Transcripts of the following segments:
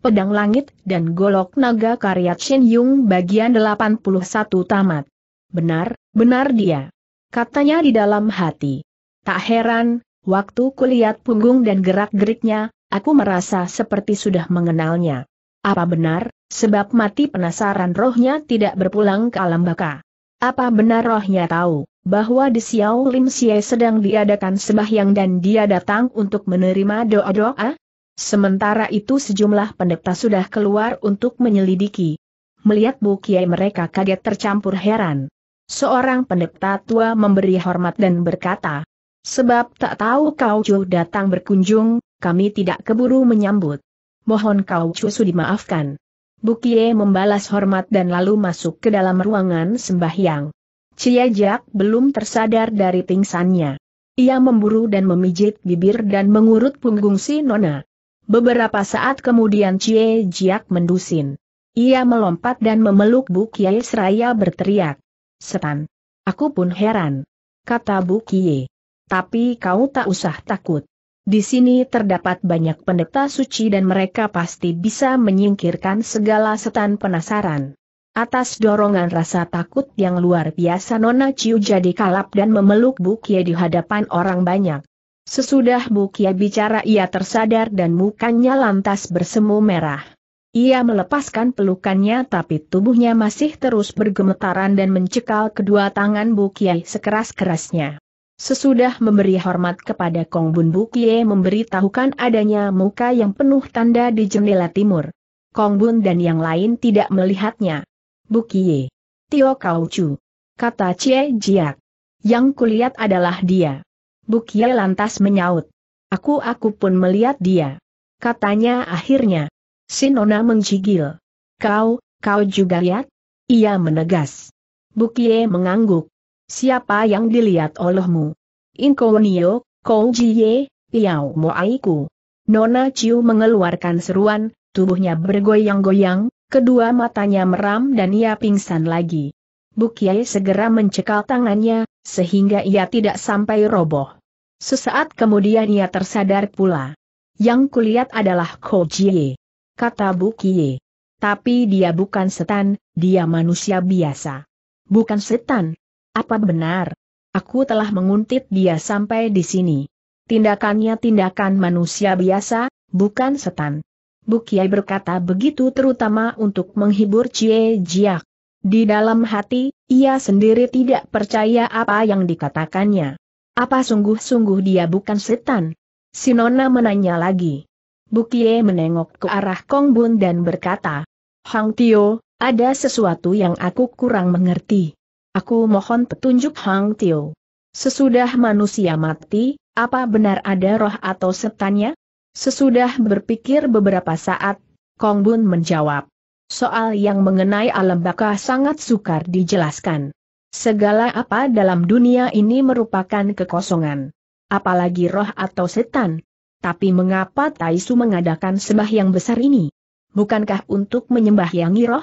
Pedang Langit, dan Golok Naga karya Chin Yung bagian 81 tamat. Benar, benar dia. Katanya di dalam hati. Tak heran, waktu kulihat punggung dan gerak-geriknya, aku merasa seperti sudah mengenalnya. Apa benar, sebab mati penasaran rohnya tidak berpulang ke alam baka. Apa benar rohnya tahu, bahwa di Xiao Lim Xie sedang diadakan sembahyang dan dia datang untuk menerima doa-doa? Sementara itu sejumlah pendeta sudah keluar untuk menyelidiki. Melihat Bu Kiai mereka kaget tercampur heran. Seorang pendeta tua memberi hormat dan berkata, Sebab tak tahu kau cu datang berkunjung, kami tidak keburu menyambut. Mohon kau cu dimaafkan. Bu Kiai membalas hormat dan lalu masuk ke dalam ruangan sembahyang. Cia Jak belum tersadar dari pingsannya. Ia memburu dan memijit bibir dan mengurut punggung si Nona. Beberapa saat kemudian Cie Jiak mendusin. Ia melompat dan memeluk Bu Kiai seraya berteriak. Setan. Aku pun heran. Kata Bu Kiai. Tapi kau tak usah takut. Di sini terdapat banyak pendeta suci dan mereka pasti bisa menyingkirkan segala setan penasaran. Atas dorongan rasa takut yang luar biasa Nona Ciu jadi kalap dan memeluk Bukie di hadapan orang banyak. Sesudah Bukia bicara ia tersadar dan mukanya lantas bersemu merah. Ia melepaskan pelukannya tapi tubuhnya masih terus bergemetaran dan mencekal kedua tangan Bukiai sekeras-kerasnya. Sesudah memberi hormat kepada Kong Bun Bukie memberitahukan adanya muka yang penuh tanda di jendela timur. Kong Bun dan yang lain tidak melihatnya. Bukie. Tio Kau Chu. Kata Cie Jiak. Yang kulihat adalah dia. Bukie lantas menyaut. Aku aku pun melihat dia. Katanya akhirnya. Sinona mencigil. Kau, kau juga lihat? Ia menegas. Bukie mengangguk. Siapa yang dilihat olehmu? Inkonio, jie, Piao Moaiku. Nona Ciu mengeluarkan seruan, tubuhnya bergoyang-goyang, kedua matanya meram dan ia pingsan lagi. Bukie segera mencekal tangannya, sehingga ia tidak sampai roboh. Sesaat kemudian ia tersadar pula. Yang kulihat adalah Ko Jie. Kata Bu Kie. Tapi dia bukan setan, dia manusia biasa. Bukan setan. Apa benar? Aku telah menguntit dia sampai di sini. Tindakannya tindakan manusia biasa, bukan setan. Bu Kie berkata begitu terutama untuk menghibur Cie Jiak. Di dalam hati, ia sendiri tidak percaya apa yang dikatakannya. Apa sungguh-sungguh dia bukan setan? Sinona menanya lagi. Bukie menengok ke arah Kong Bun dan berkata, Hang Tio, ada sesuatu yang aku kurang mengerti. Aku mohon petunjuk Hang Tio. Sesudah manusia mati, apa benar ada roh atau setannya? Sesudah berpikir beberapa saat, Kong Bun menjawab. Soal yang mengenai alam baka sangat sukar dijelaskan. Segala apa dalam dunia ini merupakan kekosongan. Apalagi roh atau setan. Tapi mengapa Taisu mengadakan sembah yang besar ini? Bukankah untuk menyembah yang roh?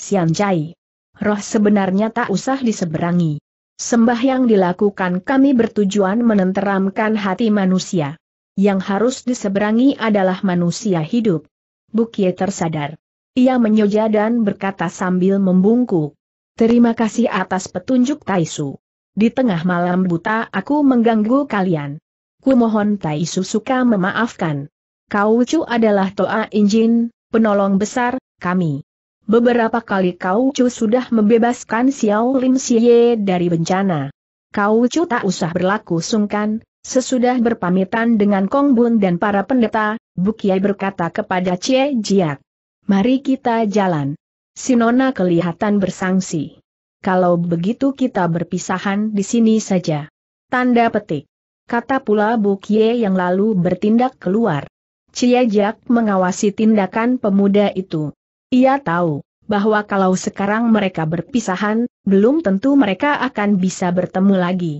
Sian Chai. Roh sebenarnya tak usah diseberangi. Sembah yang dilakukan kami bertujuan menenteramkan hati manusia. Yang harus diseberangi adalah manusia hidup. Bukie tersadar. Ia menyoja dan berkata sambil membungkuk. Terima kasih atas petunjuk Taisu. Di tengah malam buta aku mengganggu kalian. Kumohon Taisu suka memaafkan. Kau Chu adalah Toa Injin, penolong besar, kami. Beberapa kali Kau Chu sudah membebaskan Xiao Lim Xie dari bencana. Kau Chu tak usah berlaku sungkan, sesudah berpamitan dengan Kong Bun dan para pendeta, Bukiai berkata kepada Cie Jiak. Mari kita jalan. Sinona kelihatan bersangsi. Kalau begitu kita berpisahan di sini saja. Tanda petik. Kata pula Bukie yang lalu bertindak keluar. Ciajak mengawasi tindakan pemuda itu. Ia tahu bahwa kalau sekarang mereka berpisahan, belum tentu mereka akan bisa bertemu lagi.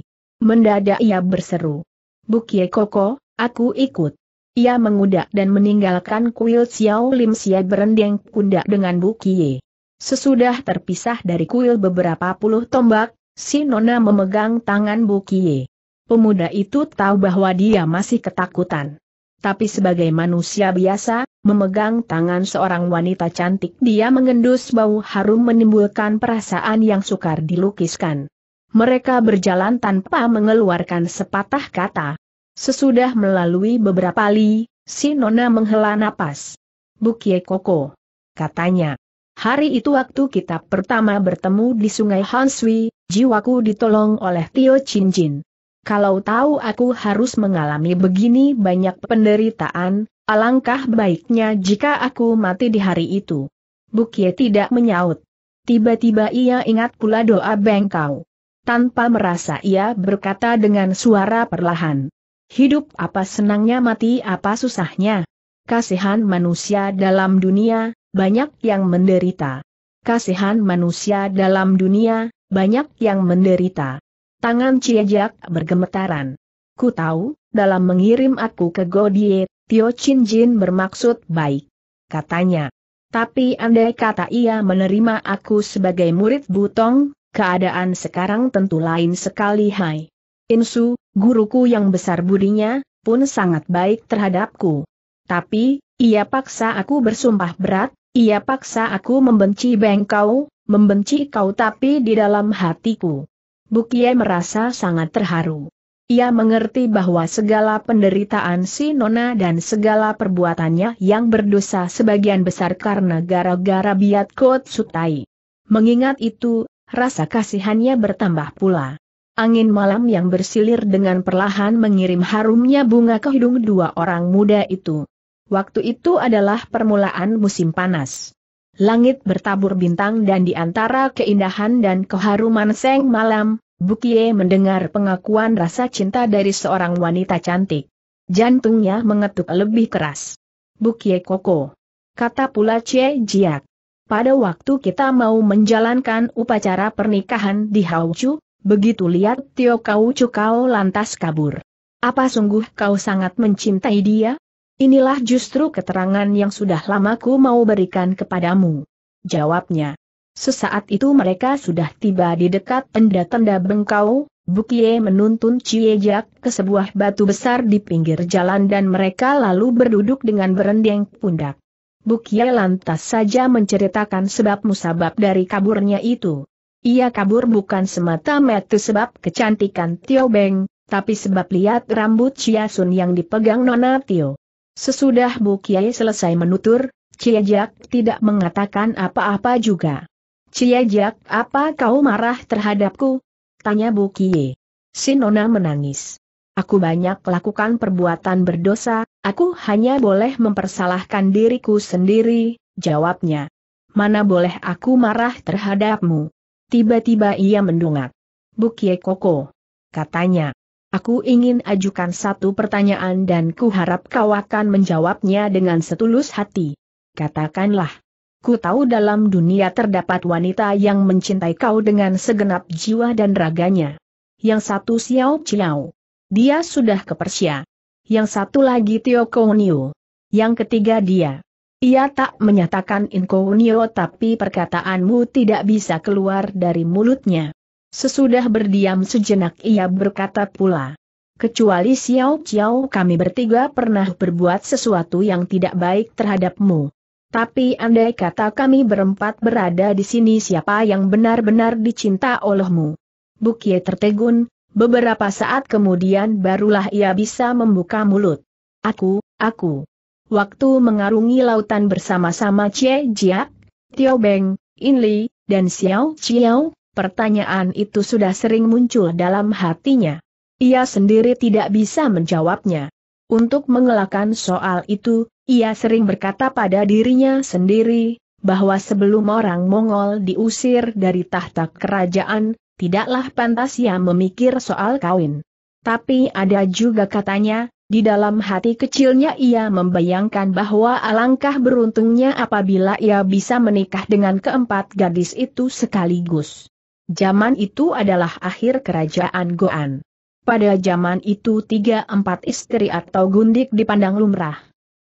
Mendadak ia berseru. Bukie Koko, aku ikut. Ia mengudak dan meninggalkan kuil Xiao Lim Xia berendeng kundak dengan Bukie. Sesudah terpisah dari kuil beberapa puluh tombak, si Nona memegang tangan Bu Bukie. Pemuda itu tahu bahwa dia masih ketakutan. Tapi sebagai manusia biasa, memegang tangan seorang wanita cantik dia mengendus bau harum menimbulkan perasaan yang sukar dilukiskan. Mereka berjalan tanpa mengeluarkan sepatah kata. Sesudah melalui beberapa li, si Nona menghela napas. Bukie Koko. Katanya. Hari itu waktu kita pertama bertemu di sungai Hansui, jiwaku ditolong oleh Tio Cincin. Kalau tahu aku harus mengalami begini banyak penderitaan, alangkah baiknya jika aku mati di hari itu. Bukie tidak menyaut. Tiba-tiba ia ingat pula doa bengkau. Tanpa merasa ia berkata dengan suara perlahan. Hidup apa senangnya mati apa susahnya. Kasihan manusia dalam dunia, banyak yang menderita. Kasihan manusia dalam dunia, banyak yang menderita. Tangan Ciejak bergemetaran. Ku tahu, dalam mengirim aku ke Godie, Tio Chin Jin bermaksud baik. Katanya. Tapi andai kata ia menerima aku sebagai murid Butong, keadaan sekarang tentu lain sekali hai. Insu, guruku yang besar budinya, pun sangat baik terhadapku. Tapi, ia paksa aku bersumpah berat, ia paksa aku membenci Bengkau, membenci kau tapi di dalam hatiku. Bukie merasa sangat terharu. Ia mengerti bahwa segala penderitaan si Nona dan segala perbuatannya yang berdosa sebagian besar karena gara-gara biat Kot Sutai. Mengingat itu, rasa kasihannya bertambah pula. Angin malam yang bersilir dengan perlahan mengirim harumnya bunga ke hidung dua orang muda itu. Waktu itu adalah permulaan musim panas. Langit bertabur bintang dan di antara keindahan dan keharuman seng malam, Bukie mendengar pengakuan rasa cinta dari seorang wanita cantik. Jantungnya mengetuk lebih keras. Bukie Koko. Kata pula Cie Jiak. Pada waktu kita mau menjalankan upacara pernikahan di Hauchu, Begitu lihat Tio Kau Cukau lantas kabur. Apa sungguh kau sangat mencintai dia? Inilah justru keterangan yang sudah lama ku mau berikan kepadamu. Jawabnya. Sesaat itu mereka sudah tiba di dekat tenda-tenda bengkau, Bukie menuntun Ciejak ke sebuah batu besar di pinggir jalan dan mereka lalu berduduk dengan berendeng pundak. Bukie lantas saja menceritakan sebab musabab dari kaburnya itu. Ia kabur bukan semata-mata sebab kecantikan Tio Beng, tapi sebab lihat rambut Chia Sun yang dipegang Nona Tio. Sesudah Bu Kiai selesai menutur, Cia Jak tidak mengatakan apa-apa juga. Cia Jak apa kau marah terhadapku? Tanya Bu Kiai. Si Nona menangis. Aku banyak lakukan perbuatan berdosa, aku hanya boleh mempersalahkan diriku sendiri, jawabnya. Mana boleh aku marah terhadapmu? Tiba-tiba ia mendongak. Bukie Koko. Katanya. Aku ingin ajukan satu pertanyaan dan kuharap kau akan menjawabnya dengan setulus hati. Katakanlah. Ku tahu dalam dunia terdapat wanita yang mencintai kau dengan segenap jiwa dan raganya. Yang satu Xiao Chiao. Dia sudah ke Persia. Yang satu lagi Tio Kounio. Yang ketiga dia. Ia tak menyatakan inkonio tapi perkataanmu tidak bisa keluar dari mulutnya. Sesudah berdiam sejenak ia berkata pula. Kecuali Xiao Xiao kami bertiga pernah berbuat sesuatu yang tidak baik terhadapmu. Tapi andai kata kami berempat berada di sini siapa yang benar-benar dicinta olehmu? Bukie tertegun, beberapa saat kemudian barulah ia bisa membuka mulut. Aku, aku waktu mengarungi lautan bersama-sama Cie Jia, Tio Beng, In Li, dan Xiao Xiao, pertanyaan itu sudah sering muncul dalam hatinya. Ia sendiri tidak bisa menjawabnya. Untuk mengelakkan soal itu, ia sering berkata pada dirinya sendiri, bahwa sebelum orang Mongol diusir dari tahta kerajaan, tidaklah pantas ia memikir soal kawin. Tapi ada juga katanya, di dalam hati kecilnya ia membayangkan bahwa alangkah beruntungnya apabila ia bisa menikah dengan keempat gadis itu sekaligus. Zaman itu adalah akhir kerajaan Goan. Pada zaman itu tiga empat istri atau gundik dipandang lumrah.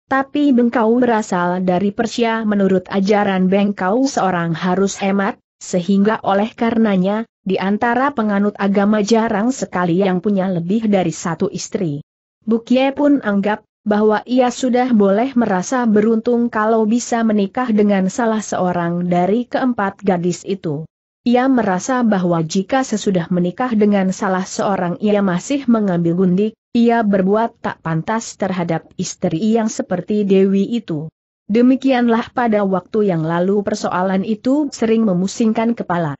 Tapi bengkau berasal dari Persia menurut ajaran bengkau seorang harus hemat, sehingga oleh karenanya, di antara penganut agama jarang sekali yang punya lebih dari satu istri. Bukie pun anggap bahwa ia sudah boleh merasa beruntung kalau bisa menikah dengan salah seorang dari keempat gadis itu. Ia merasa bahwa jika sesudah menikah dengan salah seorang ia masih mengambil gundik, ia berbuat tak pantas terhadap istri yang seperti Dewi itu. Demikianlah pada waktu yang lalu persoalan itu sering memusingkan kepala.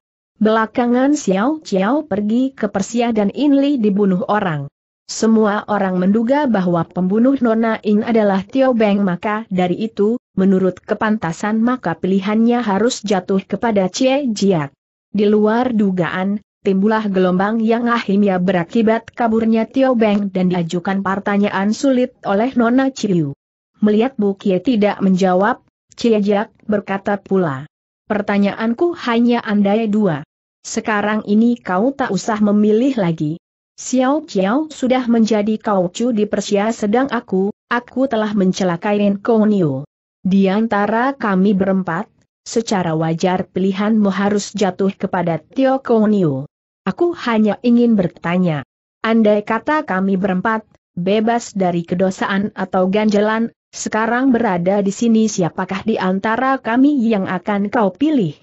Belakangan Xiao Xiao pergi ke Persia dan Inli dibunuh orang. Semua orang menduga bahwa pembunuh Nona Ing adalah Tio Beng maka dari itu, menurut kepantasan maka pilihannya harus jatuh kepada Cie Jiat. Di luar dugaan, timbulah gelombang yang akhirnya berakibat kaburnya Tio Beng dan diajukan pertanyaan sulit oleh Nona Ciu. Melihat Bu Kie tidak menjawab, Cie Jiat berkata pula. Pertanyaanku hanya andai dua. Sekarang ini kau tak usah memilih lagi. Xiao Qiao sudah menjadi kaucu di Persia sedang aku, aku telah mencelakai Enko Niu. Di antara kami berempat, secara wajar pilihanmu harus jatuh kepada Tio Niu. Aku hanya ingin bertanya. Andai kata kami berempat, bebas dari kedosaan atau ganjalan, sekarang berada di sini siapakah di antara kami yang akan kau pilih?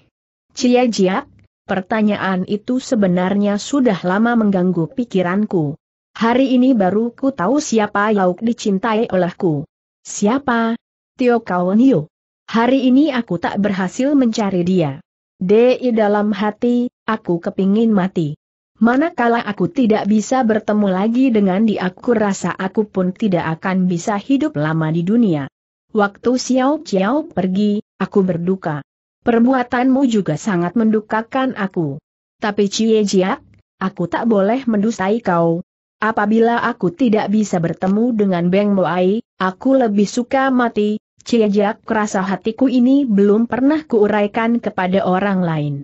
Cia Jiak, Pertanyaan itu sebenarnya sudah lama mengganggu pikiranku. Hari ini baru ku tahu siapa Yauk dicintai olehku. Siapa? Tio Kaonio. Hari ini aku tak berhasil mencari dia. Di dalam hati, aku kepingin mati. Manakala aku tidak bisa bertemu lagi dengan dia aku rasa aku pun tidak akan bisa hidup lama di dunia. Waktu Xiao Xiao pergi, aku berduka. Perbuatanmu juga sangat mendukakan aku. Tapi Cie Jiak, aku tak boleh mendustai kau. Apabila aku tidak bisa bertemu dengan Beng Moai, aku lebih suka mati. Cie Jiak kerasa hatiku ini belum pernah kuuraikan kepada orang lain.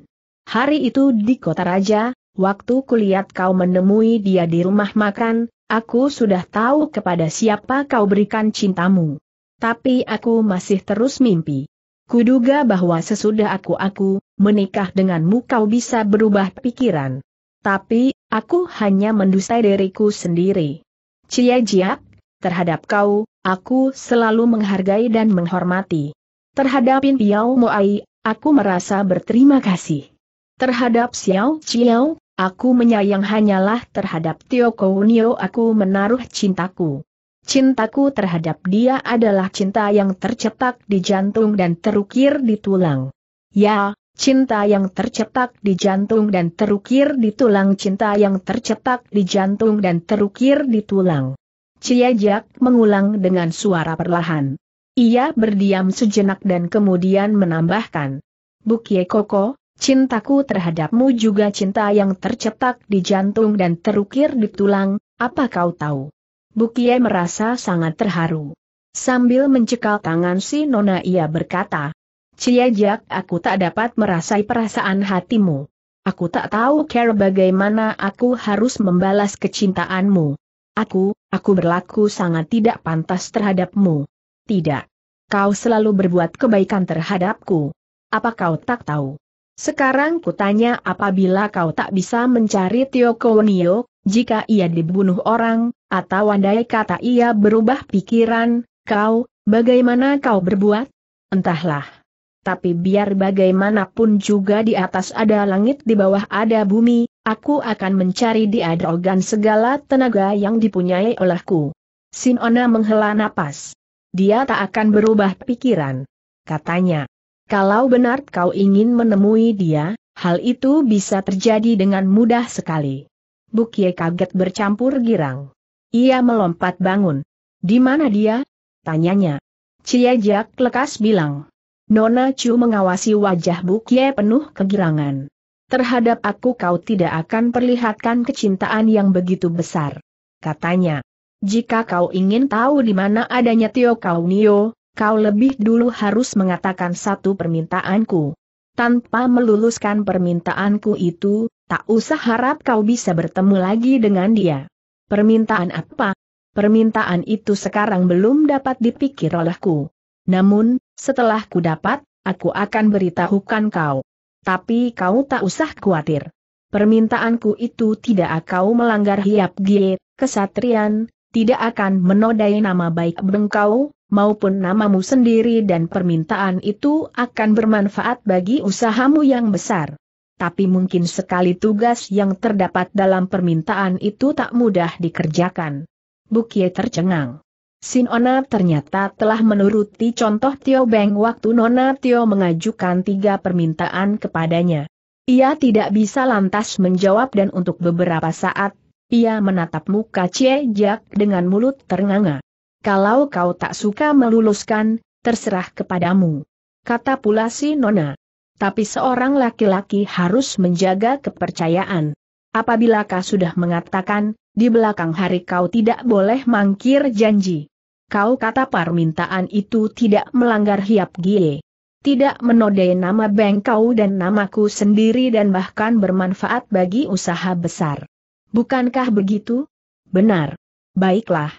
Hari itu di kota raja, waktu kulihat kau menemui dia di rumah makan, aku sudah tahu kepada siapa kau berikan cintamu. Tapi aku masih terus mimpi. Kuduga bahwa sesudah aku-aku, menikah denganmu kau bisa berubah pikiran. Tapi, aku hanya mendustai diriku sendiri. Cia Jiak, terhadap kau, aku selalu menghargai dan menghormati. Terhadap Piao Moai, aku merasa berterima kasih. Terhadap Xiao Chiao, aku menyayang hanyalah terhadap Tio Kounio aku menaruh cintaku. Cintaku terhadap dia adalah cinta yang tercetak di jantung dan terukir di tulang. Ya, cinta yang tercetak di jantung dan terukir di tulang cinta yang tercetak di jantung dan terukir di tulang. Ciajak mengulang dengan suara perlahan. Ia berdiam sejenak dan kemudian menambahkan. Bukie Koko, cintaku terhadapmu juga cinta yang tercetak di jantung dan terukir di tulang, apa kau tahu? Bukie merasa sangat terharu. Sambil mencekal tangan si Nona ia berkata, Ciejak aku tak dapat merasai perasaan hatimu. Aku tak tahu care bagaimana aku harus membalas kecintaanmu. Aku, aku berlaku sangat tidak pantas terhadapmu. Tidak. Kau selalu berbuat kebaikan terhadapku. Apa kau tak tahu? Sekarang kutanya apabila kau tak bisa mencari Tio Kowonio, jika ia dibunuh orang, atau andai kata ia berubah pikiran, kau, bagaimana kau berbuat? Entahlah. Tapi biar bagaimanapun juga di atas ada langit di bawah ada bumi, aku akan mencari di adrogan segala tenaga yang dipunyai olehku. Sinona menghela napas. Dia tak akan berubah pikiran. Katanya, kalau benar kau ingin menemui dia, hal itu bisa terjadi dengan mudah sekali. Bukie kaget bercampur girang. Ia melompat bangun. Di mana dia? Tanyanya. Ciajak lekas bilang. Nona Chu mengawasi wajah Bukie penuh kegirangan. Terhadap aku kau tidak akan perlihatkan kecintaan yang begitu besar. Katanya. Jika kau ingin tahu di mana adanya Tio Kau Nio, kau lebih dulu harus mengatakan satu permintaanku. Tanpa meluluskan permintaanku itu, tak usah harap kau bisa bertemu lagi dengan dia. Permintaan apa? Permintaan itu sekarang belum dapat dipikir olehku. Namun, setelah ku dapat, aku akan beritahukan kau. Tapi kau tak usah khawatir. Permintaanku itu tidak akan melanggar hiap gie, kesatrian, tidak akan menodai nama baik bengkau, maupun namamu sendiri dan permintaan itu akan bermanfaat bagi usahamu yang besar tapi mungkin sekali tugas yang terdapat dalam permintaan itu tak mudah dikerjakan. Bukie tercengang. Sin Ona ternyata telah menuruti contoh Tio Beng waktu Nona Tio mengajukan tiga permintaan kepadanya. Ia tidak bisa lantas menjawab dan untuk beberapa saat, ia menatap muka Cie Jack dengan mulut ternganga. Kalau kau tak suka meluluskan, terserah kepadamu. Kata pula si Nona tapi seorang laki-laki harus menjaga kepercayaan. Apabila kau sudah mengatakan, di belakang hari kau tidak boleh mangkir janji. Kau kata permintaan itu tidak melanggar hiap gie. Tidak menodai nama bengkau dan namaku sendiri dan bahkan bermanfaat bagi usaha besar. Bukankah begitu? Benar. Baiklah.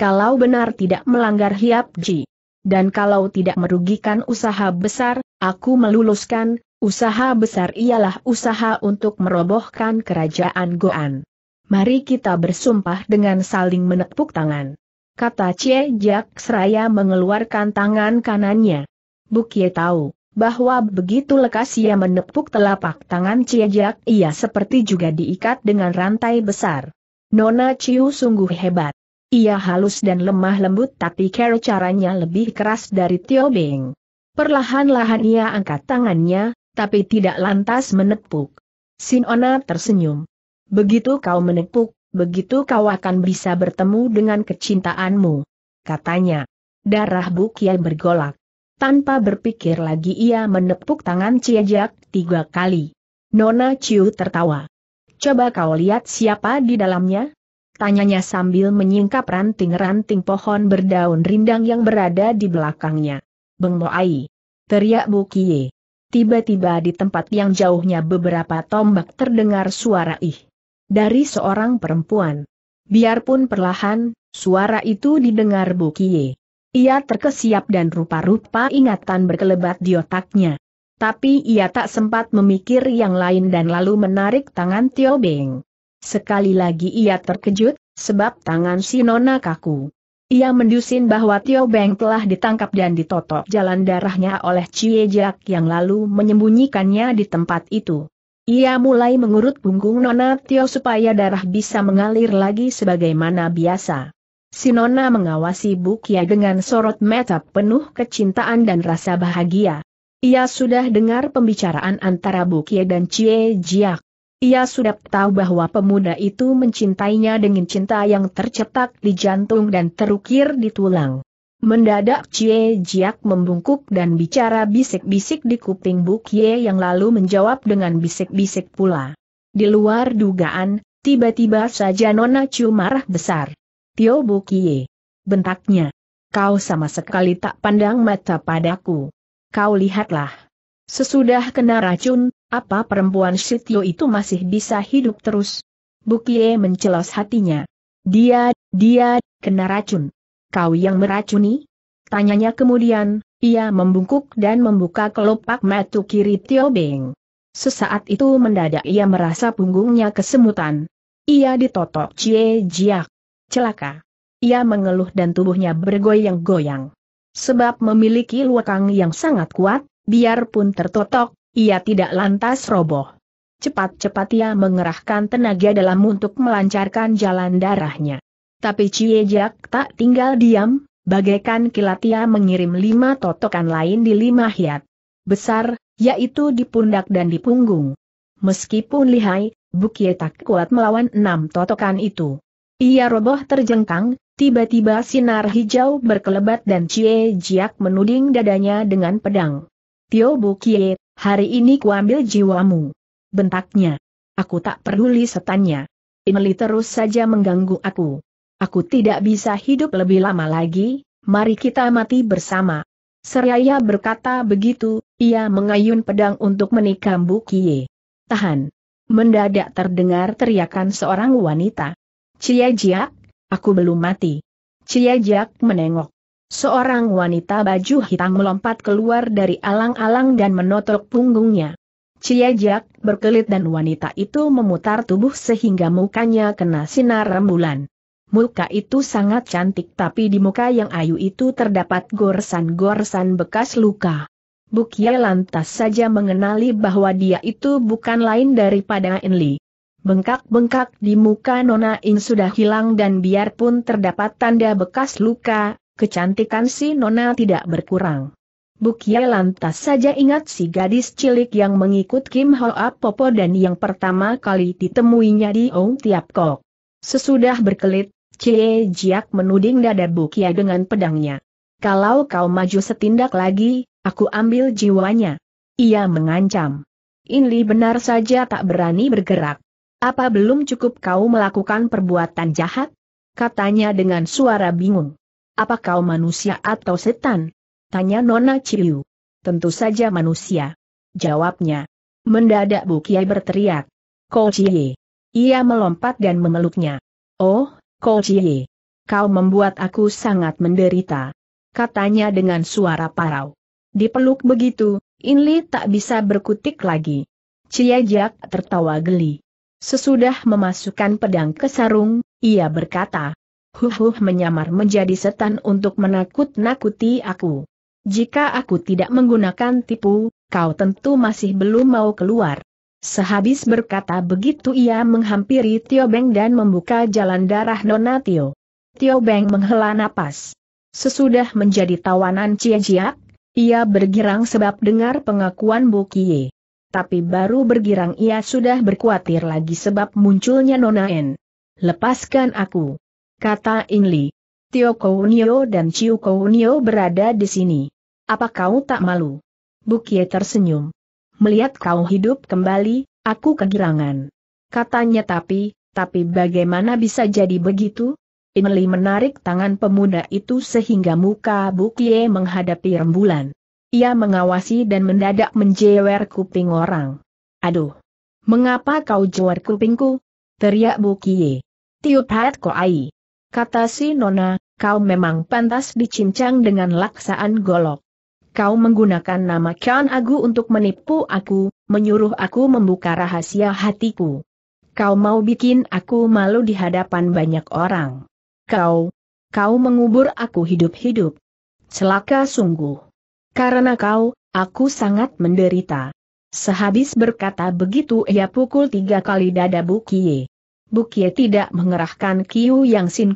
Kalau benar tidak melanggar hiap gie dan kalau tidak merugikan usaha besar, aku meluluskan, usaha besar ialah usaha untuk merobohkan kerajaan Goan. Mari kita bersumpah dengan saling menepuk tangan. Kata Cie Jak seraya mengeluarkan tangan kanannya. Bukie tahu, bahwa begitu lekas ia menepuk telapak tangan Cie Jak ia seperti juga diikat dengan rantai besar. Nona Ciu sungguh hebat. Ia halus dan lemah lembut tapi cara caranya lebih keras dari Tio Beng. Perlahan-lahan ia angkat tangannya, tapi tidak lantas menepuk. Sinona tersenyum. Begitu kau menepuk, begitu kau akan bisa bertemu dengan kecintaanmu. Katanya. Darah Bukia bergolak. Tanpa berpikir lagi ia menepuk tangan Ciejak tiga kali. Nona Ciu tertawa. Coba kau lihat siapa di dalamnya? Tanyanya sambil menyingkap ranting-ranting pohon berdaun rindang yang berada di belakangnya. Beng Moai. Teriak Bukie. Tiba-tiba di tempat yang jauhnya beberapa tombak terdengar suara ih. Dari seorang perempuan. Biarpun perlahan, suara itu didengar Bukie. Ia terkesiap dan rupa-rupa ingatan berkelebat di otaknya. Tapi ia tak sempat memikir yang lain dan lalu menarik tangan Tio Beng. Sekali lagi ia terkejut, sebab tangan si Nona kaku. Ia mendusin bahwa Tio Beng telah ditangkap dan ditotok jalan darahnya oleh Cie Jack yang lalu menyembunyikannya di tempat itu. Ia mulai mengurut punggung Nona Tio supaya darah bisa mengalir lagi sebagaimana biasa. Sinona mengawasi Bukia dengan sorot mata penuh kecintaan dan rasa bahagia. Ia sudah dengar pembicaraan antara Bukia dan Cie Jiak. Ia sudah tahu bahwa pemuda itu mencintainya dengan cinta yang tercetak di jantung dan terukir di tulang. Mendadak Cie Jiak membungkuk dan bicara bisik-bisik di kuping Bu Ye yang lalu menjawab dengan bisik-bisik pula. Di luar dugaan, tiba-tiba saja Nona Chu marah besar. Tio Bu Ye. Bentaknya. Kau sama sekali tak pandang mata padaku. Kau lihatlah. Sesudah kena racun, apa perempuan Sitio itu masih bisa hidup terus? Bukie mencelos hatinya. Dia, dia, kena racun. Kau yang meracuni? Tanyanya kemudian, ia membungkuk dan membuka kelopak mata kiri Tio Beng. Sesaat itu mendadak ia merasa punggungnya kesemutan. Ia ditotok cie jiak. Celaka. Ia mengeluh dan tubuhnya bergoyang-goyang. Sebab memiliki luakang yang sangat kuat, biarpun tertotok, ia tidak lantas roboh. Cepat-cepat ia mengerahkan tenaga dalam untuk melancarkan jalan darahnya. Tapi Cie Ciejak tak tinggal diam, bagaikan kilat ia mengirim lima totokan lain di lima hiat. Besar, yaitu di pundak dan di punggung. Meskipun lihai, Bukie tak kuat melawan enam totokan itu. Ia roboh terjengkang, tiba-tiba sinar hijau berkelebat dan Cie Jiak menuding dadanya dengan pedang. Tio Bukie Hari ini kuambil jiwamu. Bentaknya. Aku tak peduli setannya. Imeli terus saja mengganggu aku. Aku tidak bisa hidup lebih lama lagi, mari kita mati bersama. Seraya berkata begitu, ia mengayun pedang untuk menikam Bukie. Tahan. Mendadak terdengar teriakan seorang wanita. Cia aku belum mati. Cia menengok. Seorang wanita baju hitam melompat keluar dari alang-alang dan menotok punggungnya. Ciajak berkelit dan wanita itu memutar tubuh sehingga mukanya kena sinar rembulan. Muka itu sangat cantik tapi di muka yang ayu itu terdapat goresan-goresan bekas luka. Bukia lantas saja mengenali bahwa dia itu bukan lain daripada Enli. Bengkak-bengkak di muka Nona In sudah hilang dan biarpun terdapat tanda bekas luka, kecantikan si Nona tidak berkurang. Bukia lantas saja ingat si gadis cilik yang mengikut Kim Hoa Popo dan yang pertama kali ditemuinya di Ong Tiap Kok. Sesudah berkelit, Cie Jiak menuding dada Bukia dengan pedangnya. Kalau kau maju setindak lagi, aku ambil jiwanya. Ia mengancam. Inli benar saja tak berani bergerak. Apa belum cukup kau melakukan perbuatan jahat? Katanya dengan suara bingung. Apa kau manusia atau setan? Tanya Nona Ciliu. Tentu saja manusia. Jawabnya. Mendadak Bu Kiai berteriak. Ko Cie. Ia melompat dan memeluknya. Oh, Ko Cie. Kau membuat aku sangat menderita. Katanya dengan suara parau. Dipeluk begitu, Inli tak bisa berkutik lagi. Ciajak tertawa geli. Sesudah memasukkan pedang ke sarung, ia berkata, Huhuh menyamar menjadi setan untuk menakut-nakuti aku. Jika aku tidak menggunakan tipu, kau tentu masih belum mau keluar. Sehabis berkata begitu ia menghampiri Tio Beng dan membuka jalan darah Nona Tio. Tio Beng menghela napas. Sesudah menjadi tawanan Cie Jiak, ia bergirang sebab dengar pengakuan Bu Kie. Tapi baru bergirang ia sudah berkuatir lagi sebab munculnya Nona N. Lepaskan aku kata Inli. Tio Kounio dan Chiu Kounio berada di sini. Apa kau tak malu? Bukie tersenyum. Melihat kau hidup kembali, aku kegirangan. Katanya tapi, tapi bagaimana bisa jadi begitu? Inli menarik tangan pemuda itu sehingga muka Bukie menghadapi rembulan. Ia mengawasi dan mendadak menjewer kuping orang. Aduh! Mengapa kau jewer kupingku? Teriak Bukie. Tiup hat ko ai. Kata si Nona, kau memang pantas dicincang dengan laksaan golok. Kau menggunakan nama Kian Agu untuk menipu aku, menyuruh aku membuka rahasia hatiku. Kau mau bikin aku malu di hadapan banyak orang. Kau, kau mengubur aku hidup-hidup. Celaka sungguh. Karena kau, aku sangat menderita. Sehabis berkata begitu ia pukul tiga kali dada Bukie. Bukie tidak mengerahkan Kiu Yang Sin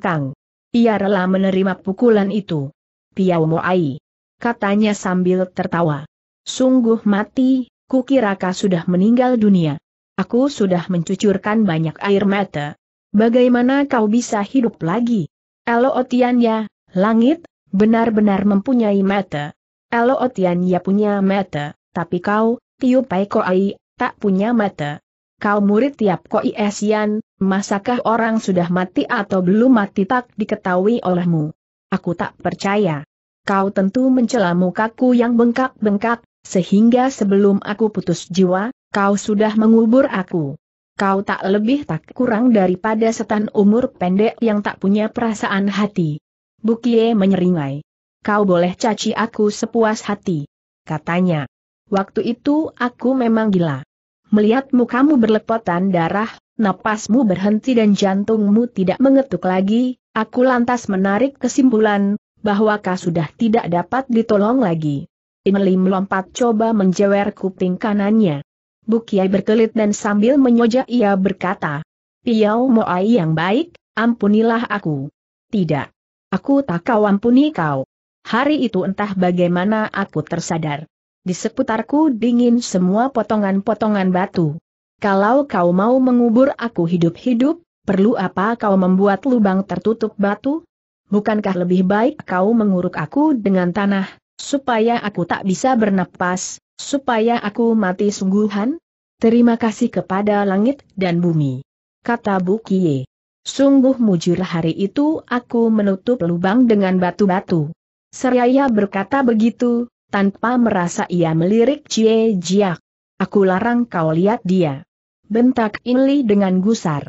Ia rela menerima pukulan itu. Piao Moai. Katanya sambil tertawa. Sungguh mati, kukiraka sudah meninggal dunia. Aku sudah mencucurkan banyak air mata. Bagaimana kau bisa hidup lagi? Elo Elootianya, langit, benar-benar mempunyai mata. Elo Elootianya punya mata, tapi kau, Tiu Pai Koai, tak punya mata. Kau murid tiap Koi Esian, Masakah orang sudah mati atau belum mati tak diketahui olehmu? Aku tak percaya. Kau tentu mencela mukaku yang bengkak-bengkak, sehingga sebelum aku putus jiwa, kau sudah mengubur aku. Kau tak lebih tak kurang daripada setan umur pendek yang tak punya perasaan hati. Bukie menyeringai. Kau boleh caci aku sepuas hati. Katanya. Waktu itu aku memang gila. Melihat mukamu berlepotan darah, napasmu berhenti dan jantungmu tidak mengetuk lagi, aku lantas menarik kesimpulan, bahwa kau sudah tidak dapat ditolong lagi. Inli melompat coba menjewer kuping kanannya. Bukiai berkelit dan sambil menyojak ia berkata, Piau Moai yang baik, ampunilah aku. Tidak. Aku tak kau ampuni kau. Hari itu entah bagaimana aku tersadar. Di seputarku dingin semua potongan-potongan batu. Kalau kau mau mengubur aku hidup-hidup, perlu apa kau membuat lubang tertutup batu? Bukankah lebih baik kau menguruk aku dengan tanah, supaya aku tak bisa bernapas, supaya aku mati sungguhan? Terima kasih kepada langit dan bumi. Kata Bukie. Sungguh mujur hari itu aku menutup lubang dengan batu-batu. Seraya berkata begitu, tanpa merasa ia melirik Cie Jiak. Aku larang kau lihat dia bentak Inli dengan gusar.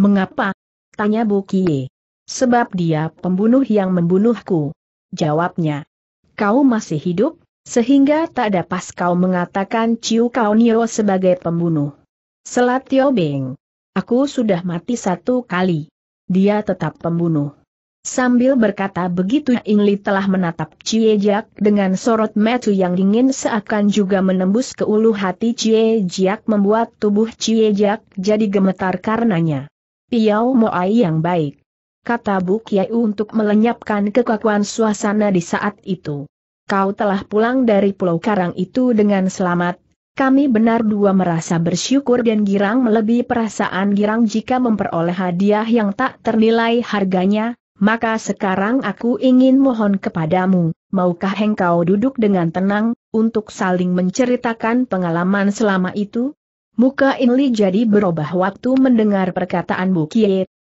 Mengapa? Tanya Bu Bukie. Sebab dia pembunuh yang membunuhku. Jawabnya. Kau masih hidup, sehingga tak ada pas kau mengatakan Ciu Kau Nio sebagai pembunuh. Selat Tio Beng. Aku sudah mati satu kali. Dia tetap pembunuh. Sambil berkata begitu Ing Li telah menatap Cie Jiak dengan sorot metu yang dingin seakan juga menembus ke ulu hati Cie Jiak membuat tubuh Cie Jiak jadi gemetar karenanya. Piau Moai yang baik. Kata Bu Kiai untuk melenyapkan kekakuan suasana di saat itu. Kau telah pulang dari Pulau Karang itu dengan selamat, kami benar dua merasa bersyukur dan girang melebihi perasaan girang jika memperoleh hadiah yang tak ternilai harganya, maka sekarang aku ingin mohon kepadamu, maukah engkau duduk dengan tenang, untuk saling menceritakan pengalaman selama itu? Muka Inli jadi berubah waktu mendengar perkataan Bu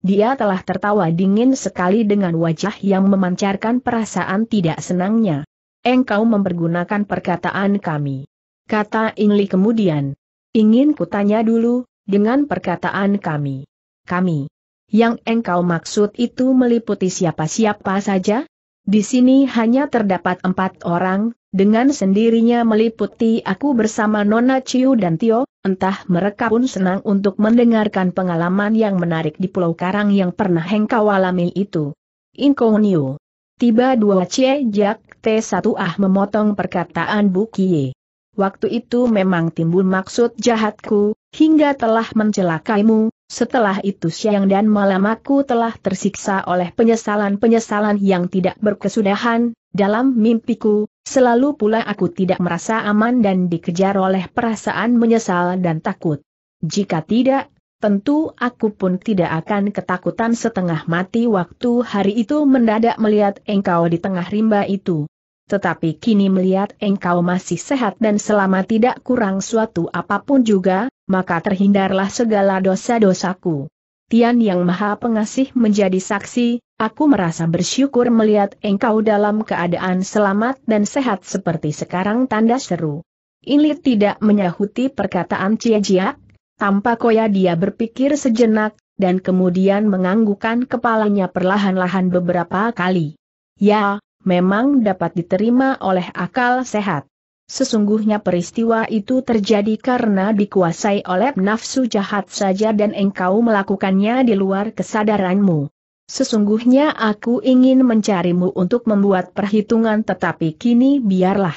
dia telah tertawa dingin sekali dengan wajah yang memancarkan perasaan tidak senangnya. Engkau mempergunakan perkataan kami. Kata Inli kemudian. Ingin kutanya dulu, dengan perkataan kami. Kami. Yang engkau maksud itu meliputi siapa-siapa saja? Di sini hanya terdapat empat orang, dengan sendirinya meliputi aku bersama Nona Ciu dan Tio, entah mereka pun senang untuk mendengarkan pengalaman yang menarik di Pulau Karang yang pernah engkau alami itu. Inkonio. Tiba dua Cie Jak t 1 ah memotong perkataan Bu Kie. Waktu itu memang timbul maksud jahatku, hingga telah mencelakaimu, setelah itu siang dan malam aku telah tersiksa oleh penyesalan-penyesalan yang tidak berkesudahan, dalam mimpiku, selalu pula aku tidak merasa aman dan dikejar oleh perasaan menyesal dan takut. Jika tidak, tentu aku pun tidak akan ketakutan setengah mati waktu hari itu mendadak melihat engkau di tengah rimba itu. Tetapi kini melihat engkau masih sehat dan selama tidak kurang suatu apapun juga, maka terhindarlah segala dosa-dosaku. Tian Yang Maha Pengasih menjadi saksi, aku merasa bersyukur melihat engkau dalam keadaan selamat dan sehat seperti sekarang tanda seru. Ilir tidak menyahuti perkataan Cie Jia, tanpa koya dia berpikir sejenak, dan kemudian menganggukkan kepalanya perlahan-lahan beberapa kali. Ya, memang dapat diterima oleh akal sehat. Sesungguhnya peristiwa itu terjadi karena dikuasai oleh nafsu jahat saja dan engkau melakukannya di luar kesadaranmu. Sesungguhnya aku ingin mencarimu untuk membuat perhitungan tetapi kini biarlah.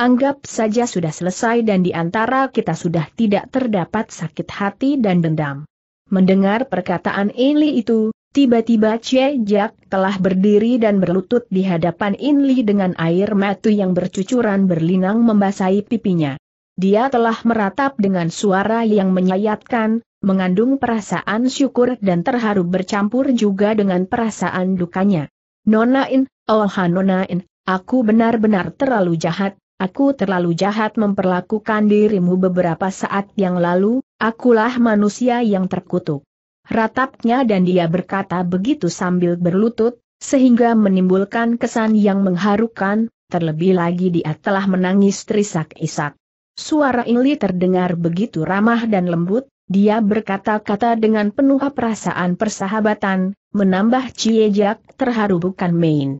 Anggap saja sudah selesai dan di antara kita sudah tidak terdapat sakit hati dan dendam. Mendengar perkataan Eli itu, Tiba-tiba Cie Jack telah berdiri dan berlutut di hadapan Inli dengan air mata yang bercucuran berlinang membasahi pipinya. Dia telah meratap dengan suara yang menyayatkan, mengandung perasaan syukur dan terharu bercampur juga dengan perasaan dukanya. Nona In, oh In, aku benar-benar terlalu jahat, aku terlalu jahat memperlakukan dirimu beberapa saat yang lalu, akulah manusia yang terkutuk ratapnya dan dia berkata begitu sambil berlutut, sehingga menimbulkan kesan yang mengharukan, terlebih lagi dia telah menangis terisak-isak. Suara Ili terdengar begitu ramah dan lembut, dia berkata-kata dengan penuh perasaan persahabatan, menambah Ciejak terharu bukan main.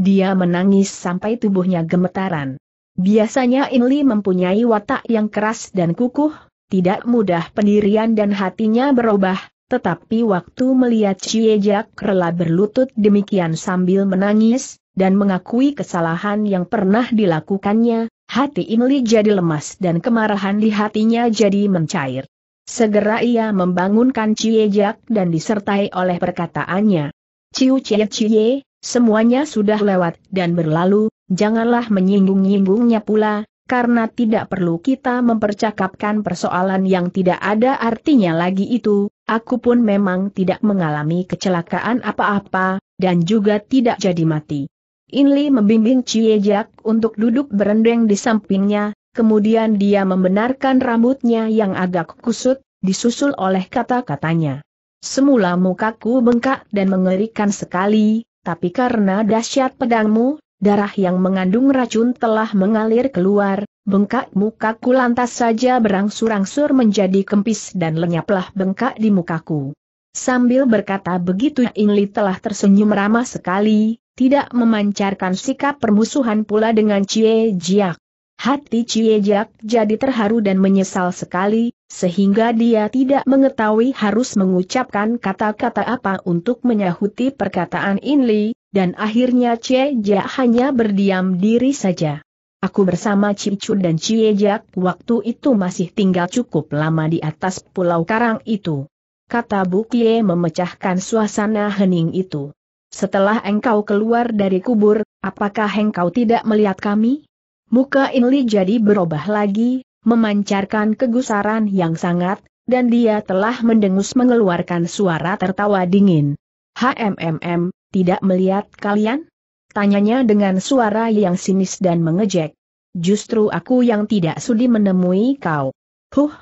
Dia menangis sampai tubuhnya gemetaran. Biasanya Inli mempunyai watak yang keras dan kukuh, tidak mudah pendirian dan hatinya berubah, tetapi waktu melihat Ciejak rela berlutut demikian sambil menangis, dan mengakui kesalahan yang pernah dilakukannya, hati Inli jadi lemas dan kemarahan di hatinya jadi mencair. Segera ia membangunkan Ciejak dan disertai oleh perkataannya. Ciu Cie Cie, semuanya sudah lewat dan berlalu, janganlah menyinggung-nyinggungnya pula, karena tidak perlu kita mempercakapkan persoalan yang tidak ada artinya lagi itu, Aku pun memang tidak mengalami kecelakaan apa-apa, dan juga tidak jadi mati. Inli membimbing Ciejak untuk duduk berendeng di sampingnya, kemudian dia membenarkan rambutnya yang agak kusut, disusul oleh kata-katanya. Semula mukaku bengkak dan mengerikan sekali, tapi karena dahsyat pedangmu, darah yang mengandung racun telah mengalir keluar, Bengkak mukaku lantas saja berangsur-angsur menjadi kempis dan lenyaplah bengkak di mukaku. Sambil berkata begitu Inli telah tersenyum ramah sekali, tidak memancarkan sikap permusuhan pula dengan Cie Jiak. Hati Cie Jiak jadi terharu dan menyesal sekali, sehingga dia tidak mengetahui harus mengucapkan kata-kata apa untuk menyahuti perkataan Inli, dan akhirnya Cie Jiak hanya berdiam diri saja. Aku bersama Cicu dan Ciejak waktu itu masih tinggal cukup lama di atas pulau karang itu. Kata Bukie memecahkan suasana hening itu. Setelah engkau keluar dari kubur, apakah engkau tidak melihat kami? Muka Inli jadi berubah lagi, memancarkan kegusaran yang sangat, dan dia telah mendengus mengeluarkan suara tertawa dingin. HMMM, tidak melihat kalian? Tanyanya dengan suara yang sinis dan mengejek. Justru aku yang tidak sudi menemui kau. Huh,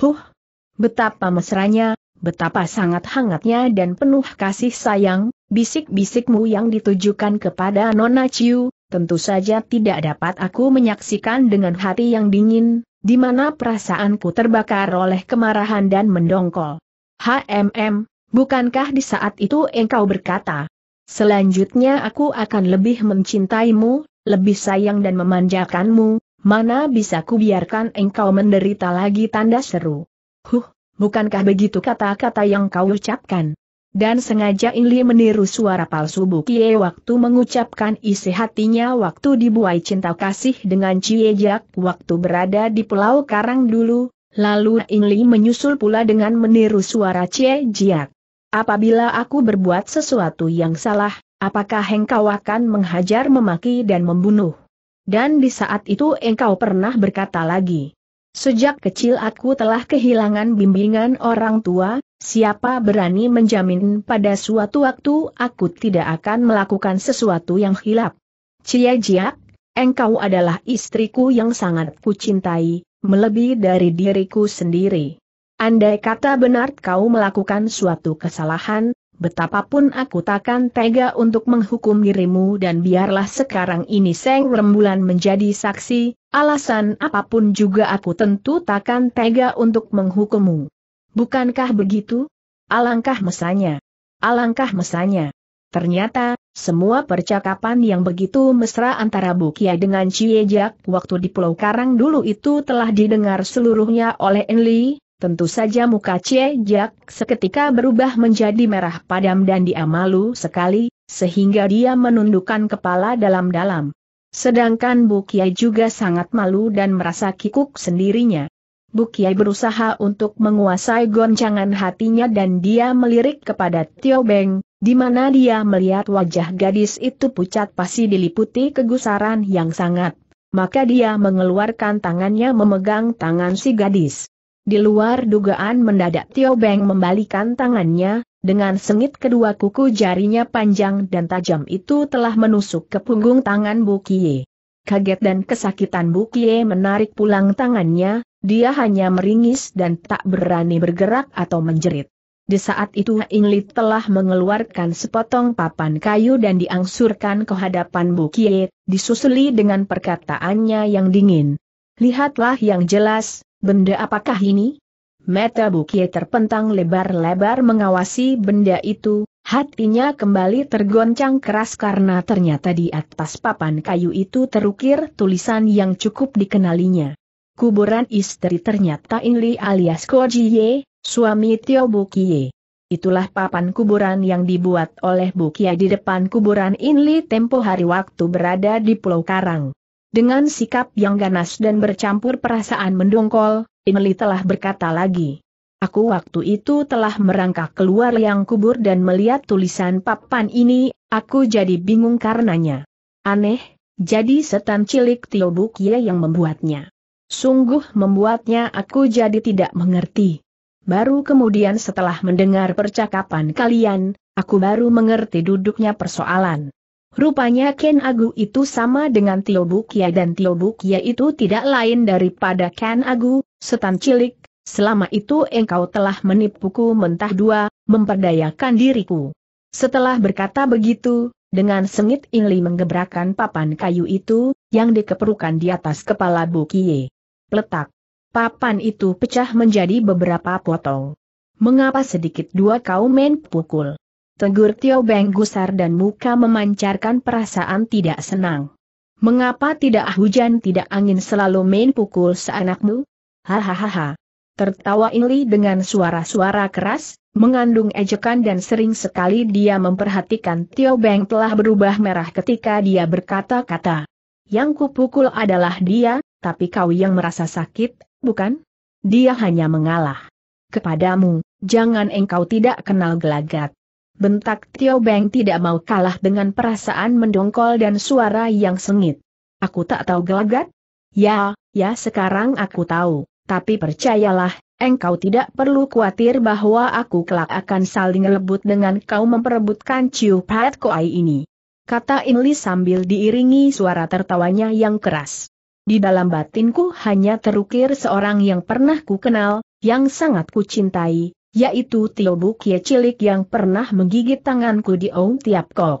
huh, betapa mesranya, betapa sangat hangatnya dan penuh kasih sayang, bisik-bisikmu yang ditujukan kepada Nona Ciu, tentu saja tidak dapat aku menyaksikan dengan hati yang dingin, di mana perasaanku terbakar oleh kemarahan dan mendongkol. HMM, bukankah di saat itu engkau berkata, Selanjutnya aku akan lebih mencintaimu, lebih sayang dan memanjakanmu, mana bisa ku biarkan engkau menderita lagi tanda seru. Huh, bukankah begitu kata-kata yang kau ucapkan? Dan sengaja Inli meniru suara palsu Bukie waktu mengucapkan isi hatinya waktu dibuai cinta kasih dengan Ciejak waktu berada di Pulau Karang dulu, lalu Inli menyusul pula dengan meniru suara Cie Ciejak. Apabila aku berbuat sesuatu yang salah, apakah engkau akan menghajar memaki dan membunuh? Dan di saat itu engkau pernah berkata lagi, Sejak kecil aku telah kehilangan bimbingan orang tua, siapa berani menjamin pada suatu waktu aku tidak akan melakukan sesuatu yang hilap. Cia Jiak, engkau adalah istriku yang sangat kucintai, melebihi dari diriku sendiri. Andai kata benar kau melakukan suatu kesalahan, betapapun aku takkan tega untuk menghukum dirimu dan biarlah sekarang ini Seng Rembulan menjadi saksi, alasan apapun juga aku tentu takkan tega untuk menghukummu. Bukankah begitu? Alangkah mesanya. Alangkah mesanya. Ternyata, semua percakapan yang begitu mesra antara Bukia dengan Ciejak waktu di Pulau Karang dulu itu telah didengar seluruhnya oleh Enli, Tentu saja muka Cie Jak seketika berubah menjadi merah padam dan dia malu sekali, sehingga dia menundukkan kepala dalam-dalam. Sedangkan Bu Kiai juga sangat malu dan merasa kikuk sendirinya. Bu Kiai berusaha untuk menguasai goncangan hatinya dan dia melirik kepada Tio Beng, di mana dia melihat wajah gadis itu pucat pasti diliputi kegusaran yang sangat. Maka dia mengeluarkan tangannya memegang tangan si gadis. Di luar dugaan mendadak Tio Beng membalikan tangannya, dengan sengit kedua kuku jarinya panjang dan tajam itu telah menusuk ke punggung tangan Bukie. Kaget dan kesakitan Bukie menarik pulang tangannya, dia hanya meringis dan tak berani bergerak atau menjerit. Di saat itu Inglit telah mengeluarkan sepotong papan kayu dan diangsurkan ke hadapan Bukie, disusuli dengan perkataannya yang dingin. Lihatlah yang jelas, Benda apakah ini? Meta Bukie terpentang lebar-lebar mengawasi benda itu, hatinya kembali tergoncang keras karena ternyata di atas papan kayu itu terukir tulisan yang cukup dikenalinya. Kuburan istri ternyata Inli alias Kojiye, suami Tio Bukie. Itulah papan kuburan yang dibuat oleh Bukia di depan kuburan Inli tempo hari waktu berada di Pulau Karang. Dengan sikap yang ganas dan bercampur perasaan mendongkol, Emily telah berkata lagi. Aku waktu itu telah merangkak keluar yang kubur dan melihat tulisan papan ini, aku jadi bingung karenanya. Aneh, jadi setan cilik Tio Bukye yang membuatnya. Sungguh membuatnya aku jadi tidak mengerti. Baru kemudian setelah mendengar percakapan kalian, aku baru mengerti duduknya persoalan. Rupanya Ken Agu itu sama dengan Tio Bukia dan Tio Bukia itu tidak lain daripada Ken Agu, setan cilik, selama itu engkau telah menipuku mentah dua, memperdayakan diriku. Setelah berkata begitu, dengan sengit Inli menggebrakan papan kayu itu, yang dikeperukan di atas kepala Bukie. Peletak. Papan itu pecah menjadi beberapa potong. Mengapa sedikit dua kau main pukul? Tegur Tio Beng gusar dan muka memancarkan perasaan tidak senang. Mengapa tidak hujan tidak angin selalu main pukul seanakmu? Hahaha. Tertawa Inli dengan suara-suara keras, mengandung ejekan dan sering sekali dia memperhatikan Tio Beng telah berubah merah ketika dia berkata-kata. Yang kupukul adalah dia, tapi kau yang merasa sakit, bukan? Dia hanya mengalah. Kepadamu, jangan engkau tidak kenal gelagat bentak Tio Beng tidak mau kalah dengan perasaan mendongkol dan suara yang sengit. Aku tak tahu gelagat? Ya, ya sekarang aku tahu, tapi percayalah, engkau tidak perlu khawatir bahwa aku kelak akan saling rebut dengan kau memperebutkan Ciu Pat Koai ini. Kata Inli sambil diiringi suara tertawanya yang keras. Di dalam batinku hanya terukir seorang yang pernah ku kenal, yang sangat ku cintai, yaitu Tio Bukie cilik yang pernah menggigit tanganku di Ong Tiap Kok.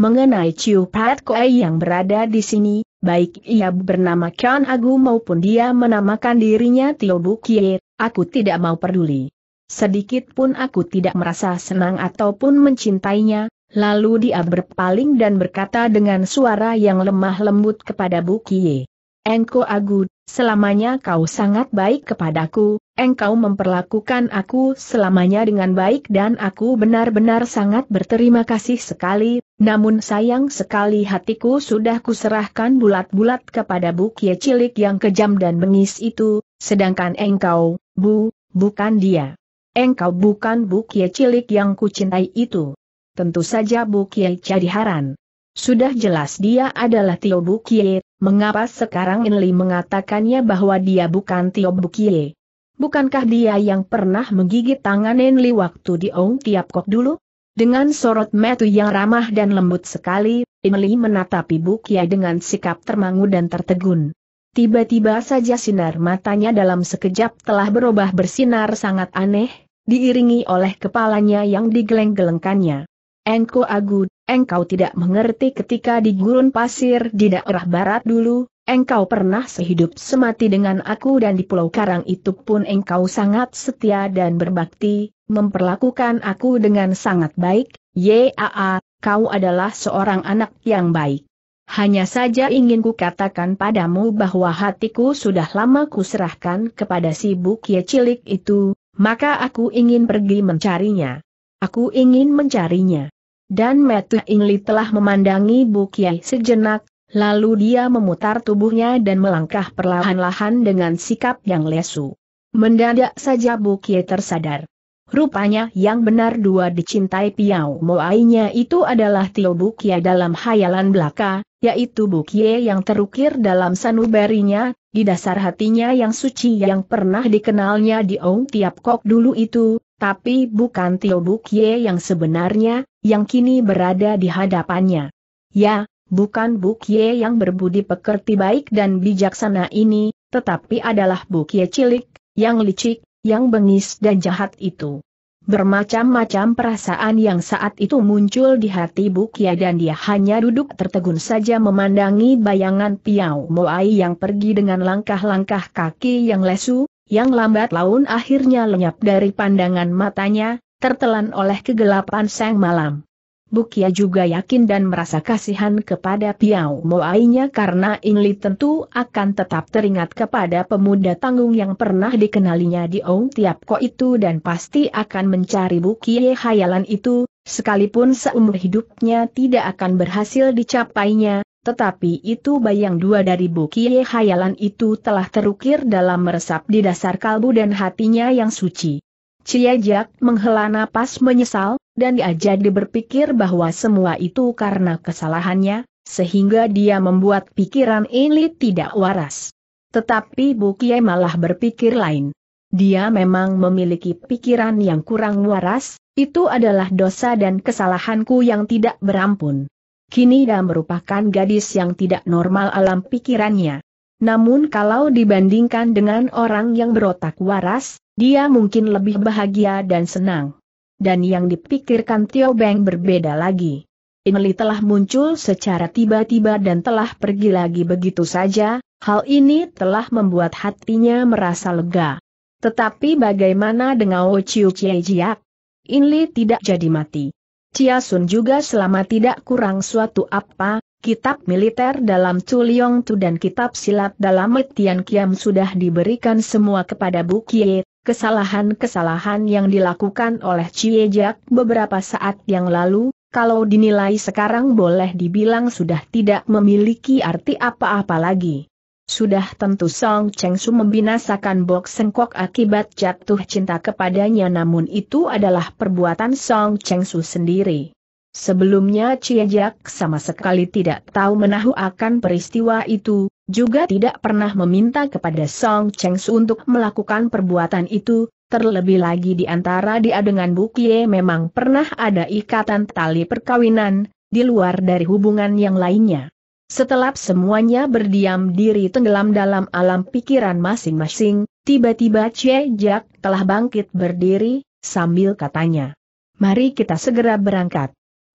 Mengenai Chiu Pat Koe yang berada di sini, baik ia bernama Kian Agu maupun dia menamakan dirinya Tio Bukie, aku tidak mau peduli. Sedikit pun aku tidak merasa senang ataupun mencintainya, lalu dia berpaling dan berkata dengan suara yang lemah lembut kepada Bukie. Engko Agu, selamanya kau sangat baik kepadaku, engkau memperlakukan aku selamanya dengan baik dan aku benar-benar sangat berterima kasih sekali, namun sayang sekali hatiku sudah kuserahkan bulat-bulat kepada bukia cilik yang kejam dan bengis itu, sedangkan engkau, bu, bukan dia. Engkau bukan bukia cilik yang kucintai itu. Tentu saja bukia jadi haran. Sudah jelas dia adalah Tio Bukie, mengapa sekarang Inli mengatakannya bahwa dia bukan Tio Bukie? Bukankah dia yang pernah menggigit tangan Enli waktu di Ong Tiap Kok dulu? Dengan sorot metu yang ramah dan lembut sekali, Enli menatapi Bukia dengan sikap termangu dan tertegun. Tiba-tiba saja sinar matanya dalam sekejap telah berubah bersinar sangat aneh, diiringi oleh kepalanya yang digeleng-gelengkannya. Engko agud, engkau tidak mengerti ketika di gurun pasir di daerah barat dulu, Engkau pernah sehidup semati dengan aku dan di Pulau Karang itu pun engkau sangat setia dan berbakti, memperlakukan aku dengan sangat baik, Yaa, kau adalah seorang anak yang baik. Hanya saja ingin ku katakan padamu bahwa hatiku sudah lama kuserahkan kepada si Bukia cilik itu, maka aku ingin pergi mencarinya. Aku ingin mencarinya. Dan Metu Ingli telah memandangi Bukia sejenak, Lalu dia memutar tubuhnya dan melangkah perlahan-lahan dengan sikap yang lesu. Mendadak saja Bukie tersadar. Rupanya yang benar dua dicintai Piao Moainya itu adalah Tio Bukie dalam hayalan belaka, yaitu Bukie yang terukir dalam sanubarinya, di dasar hatinya yang suci yang pernah dikenalnya di Ong Tiap Kok dulu itu, tapi bukan Tio Bukie yang sebenarnya, yang kini berada di hadapannya. Ya, bukan Ye yang berbudi pekerti baik dan bijaksana ini, tetapi adalah Ye cilik, yang licik, yang bengis dan jahat itu. Bermacam-macam perasaan yang saat itu muncul di hati Bukia dan dia hanya duduk tertegun saja memandangi bayangan piau Moai yang pergi dengan langkah-langkah kaki yang lesu, yang lambat laun akhirnya lenyap dari pandangan matanya, tertelan oleh kegelapan sang malam. Bukia juga yakin dan merasa kasihan kepada Piao Moainya karena Inli tentu akan tetap teringat kepada pemuda tanggung yang pernah dikenalinya di Ong Tiap Ko itu dan pasti akan mencari Bukia hayalan itu, sekalipun seumur hidupnya tidak akan berhasil dicapainya, tetapi itu bayang dua dari Bukia hayalan itu telah terukir dalam meresap di dasar kalbu dan hatinya yang suci. Ciajak menghela napas menyesal, dan dia jadi berpikir bahwa semua itu karena kesalahannya, sehingga dia membuat pikiran ini tidak waras. Tetapi Bu Kiai malah berpikir lain. Dia memang memiliki pikiran yang kurang waras, itu adalah dosa dan kesalahanku yang tidak berampun. Kini dia merupakan gadis yang tidak normal alam pikirannya. Namun kalau dibandingkan dengan orang yang berotak waras, dia mungkin lebih bahagia dan senang dan yang dipikirkan Tio Beng berbeda lagi. Inli telah muncul secara tiba-tiba dan telah pergi lagi begitu saja, hal ini telah membuat hatinya merasa lega. Tetapi bagaimana dengan Wo Chiu Chie Jiak? Inli tidak jadi mati. Chia Sun juga selama tidak kurang suatu apa, kitab militer dalam Chuliong Tu dan kitab silat dalam Metian Kiam sudah diberikan semua kepada Bu Kie kesalahan-kesalahan yang dilakukan oleh Ciejak beberapa saat yang lalu, kalau dinilai sekarang boleh dibilang sudah tidak memiliki arti apa-apa lagi. Sudah tentu Song Cheng Su membinasakan Bok Sengkok akibat jatuh cinta kepadanya namun itu adalah perbuatan Song Cheng Su sendiri. Sebelumnya Ciejak sama sekali tidak tahu menahu akan peristiwa itu, juga tidak pernah meminta kepada Song Chengsu untuk melakukan perbuatan itu, terlebih lagi di antara dia dengan Bu Bukie memang pernah ada ikatan tali perkawinan, di luar dari hubungan yang lainnya. Setelah semuanya berdiam diri tenggelam dalam alam pikiran masing-masing, tiba-tiba Ciejak telah bangkit berdiri, sambil katanya. Mari kita segera berangkat.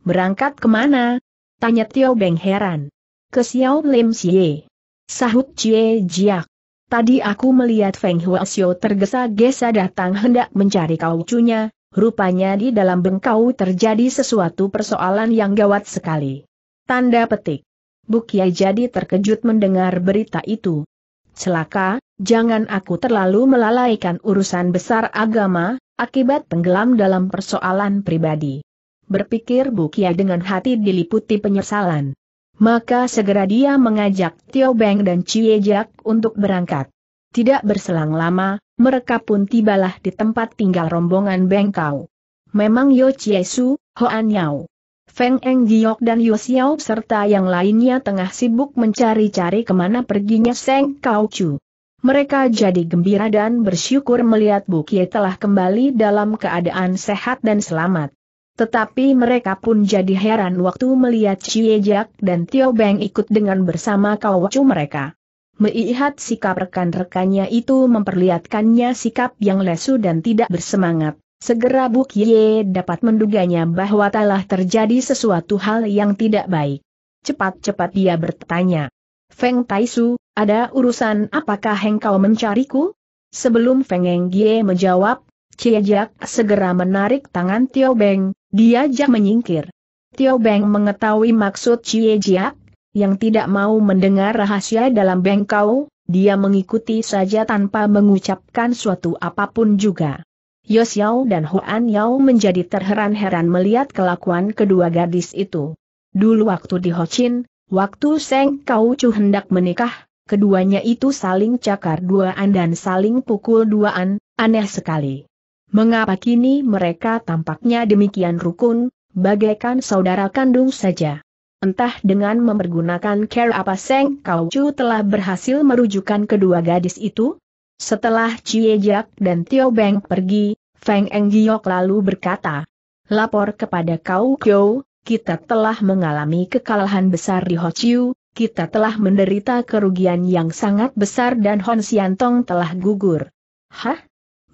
Berangkat kemana? Tanya Tio Beng heran. Ke Xiao Lim Xie. Sahut Cie Jiak. Tadi aku melihat Feng Xiao tergesa-gesa datang hendak mencari kau cunya, rupanya di dalam bengkau terjadi sesuatu persoalan yang gawat sekali. Tanda petik. Bukia jadi terkejut mendengar berita itu. Celaka, jangan aku terlalu melalaikan urusan besar agama, akibat tenggelam dalam persoalan pribadi berpikir Bukia dengan hati diliputi penyesalan. Maka segera dia mengajak Tio Beng dan Cie Jak untuk berangkat. Tidak berselang lama, mereka pun tibalah di tempat tinggal rombongan Beng Kau. Memang Yo Ho Hoan Yao, Feng Eng Giok dan Yo Xiao serta yang lainnya tengah sibuk mencari-cari kemana perginya Seng Kau Chu. Mereka jadi gembira dan bersyukur melihat Bukie telah kembali dalam keadaan sehat dan selamat. Tetapi mereka pun jadi heran waktu melihat Ciejak Jak dan Tio Beng ikut dengan bersama kawacu mereka. Melihat sikap rekan-rekannya itu memperlihatkannya sikap yang lesu dan tidak bersemangat. Segera Bu Kie dapat menduganya bahwa telah terjadi sesuatu hal yang tidak baik. Cepat-cepat dia bertanya. Feng Taisu, ada urusan apakah engkau mencariku? Sebelum Feng Ye menjawab, Cie Jak segera menarik tangan Tio Beng, dia menyingkir. Tio Beng mengetahui maksud Cie Jiak, yang tidak mau mendengar rahasia dalam bengkau, dia mengikuti saja tanpa mengucapkan suatu apapun juga. Yos Yao dan Huan Yao menjadi terheran-heran melihat kelakuan kedua gadis itu. Dulu waktu di Ho Chin, waktu Seng Kau Chu hendak menikah, keduanya itu saling cakar duaan dan saling pukul duaan, aneh sekali. Mengapa kini mereka tampaknya demikian rukun, bagaikan saudara kandung saja? Entah dengan mempergunakan care apa Seng Kau Chu telah berhasil merujukan kedua gadis itu? Setelah Cie Jiak dan Tio Beng pergi, Feng Eng Giok lalu berkata, Lapor kepada Kau Kyo, kita telah mengalami kekalahan besar di Ho Chiu, kita telah menderita kerugian yang sangat besar dan Hon Siantong telah gugur. Hah?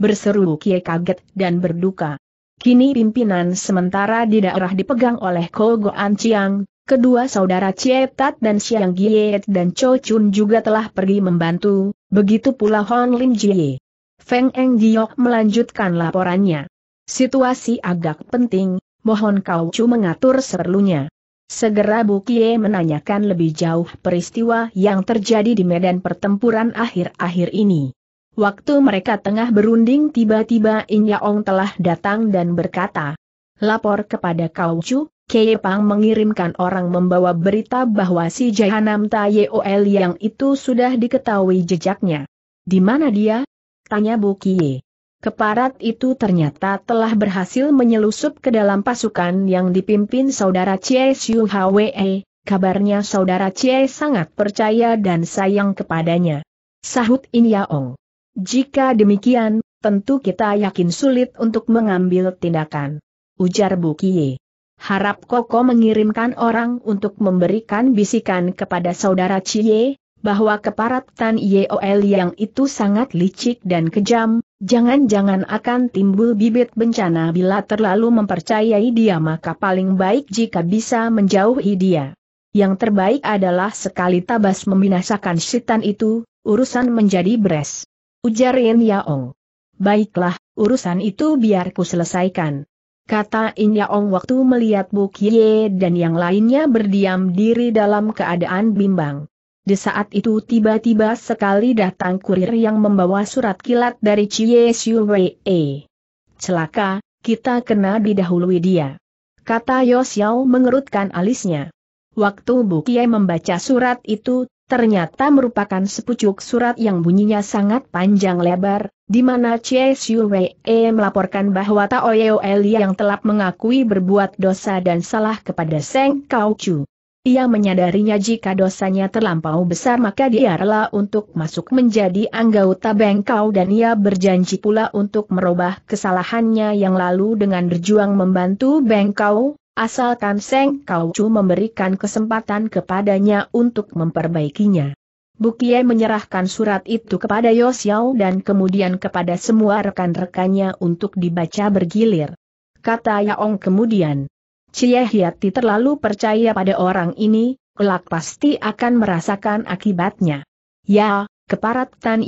berseru Kie kaget dan berduka. Kini pimpinan sementara di daerah dipegang oleh Ko Anciang, Chiang, kedua saudara Tat dan Siang Giet dan Cho Chun juga telah pergi membantu, begitu pula Hon Lim Jie. Feng Eng Giok melanjutkan laporannya. Situasi agak penting, mohon kau cu mengatur seperlunya. Segera Bu Kie menanyakan lebih jauh peristiwa yang terjadi di medan pertempuran akhir-akhir ini. Waktu mereka tengah berunding tiba-tiba Inyaong telah datang dan berkata, Lapor kepada Kau Chu, Kei Pang mengirimkan orang membawa berita bahwa si Jahanam Tayeol yang itu sudah diketahui jejaknya. Di mana dia? Tanya Bu Kie. Keparat itu ternyata telah berhasil menyelusup ke dalam pasukan yang dipimpin saudara Chie Siu Hwe, kabarnya saudara Chie sangat percaya dan sayang kepadanya. Sahut In Yaong. Jika demikian, tentu kita yakin sulit untuk mengambil tindakan. Ujar Bukie. Harap Koko mengirimkan orang untuk memberikan bisikan kepada saudara Cie, bahwa keparatan Yeol yang itu sangat licik dan kejam, jangan-jangan akan timbul bibit bencana bila terlalu mempercayai dia maka paling baik jika bisa menjauhi dia. Yang terbaik adalah sekali tabas membinasakan setan itu, urusan menjadi beres. Ujar In Yaong. Baiklah, urusan itu biar ku selesaikan. Kata In Yaong waktu melihat Bu Kie dan yang lainnya berdiam diri dalam keadaan bimbang. Di saat itu tiba-tiba sekali datang kurir yang membawa surat kilat dari Chie Wei. Celaka, kita kena didahului dia. Kata Yosiao mengerutkan alisnya. Waktu Bu Kie membaca surat itu, ternyata merupakan sepucuk surat yang bunyinya sangat panjang lebar, di mana Chie Siu Wei e melaporkan bahwa Tao Yeo Eli yang telah mengakui berbuat dosa dan salah kepada Seng Kau Chu. Ia menyadarinya jika dosanya terlampau besar maka dia rela untuk masuk menjadi anggota bengkau dan ia berjanji pula untuk merubah kesalahannya yang lalu dengan berjuang membantu bengkau, Asalkan Seng Kau Chu memberikan kesempatan kepadanya untuk memperbaikinya. Bukie menyerahkan surat itu kepada Yosiao dan kemudian kepada semua rekan-rekannya untuk dibaca bergilir. Kata Yaong kemudian, Cie Hiati terlalu percaya pada orang ini, kelak pasti akan merasakan akibatnya. Ya, keparatan Tan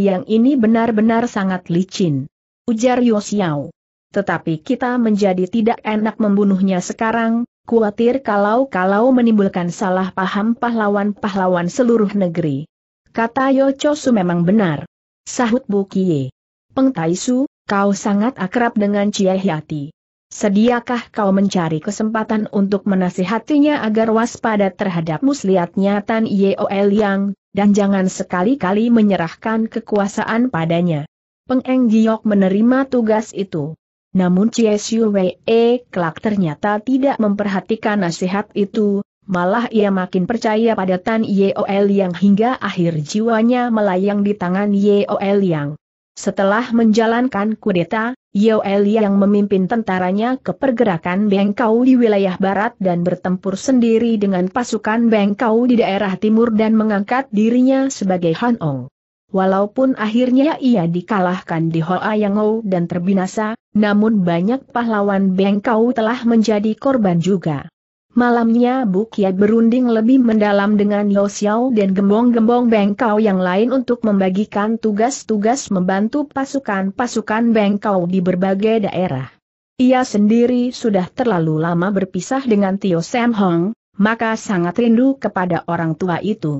yang ini benar-benar sangat licin. Ujar Yosiao tetapi kita menjadi tidak enak membunuhnya sekarang, khawatir kalau-kalau menimbulkan salah paham pahlawan-pahlawan seluruh negeri. Kata Yochosu memang benar. Sahut Bukie. Peng Taisu, kau sangat akrab dengan Cie Hyati. Sediakah kau mencari kesempatan untuk menasihatinya agar waspada terhadap muslihatnya Tan Yeol Yang, dan jangan sekali-kali menyerahkan kekuasaan padanya. Peng Eng Giok menerima tugas itu. Namun Chie Wei eh, kelak ternyata tidak memperhatikan nasihat itu, malah ia makin percaya pada Tan Yeol yang hingga akhir jiwanya melayang di tangan Yeol yang. Setelah menjalankan kudeta, Yeol yang memimpin tentaranya ke pergerakan Bengkau di wilayah barat dan bertempur sendiri dengan pasukan Bengkau di daerah timur dan mengangkat dirinya sebagai Hanong. Walaupun akhirnya ia dikalahkan di Hoa Yangou dan terbinasa, namun banyak pahlawan Bengkau telah menjadi korban juga. Malamnya Bukia berunding lebih mendalam dengan Yosiao dan gembong-gembong Bengkau yang lain untuk membagikan tugas-tugas membantu pasukan-pasukan Bengkau di berbagai daerah. Ia sendiri sudah terlalu lama berpisah dengan Tio Sam Hong, maka sangat rindu kepada orang tua itu.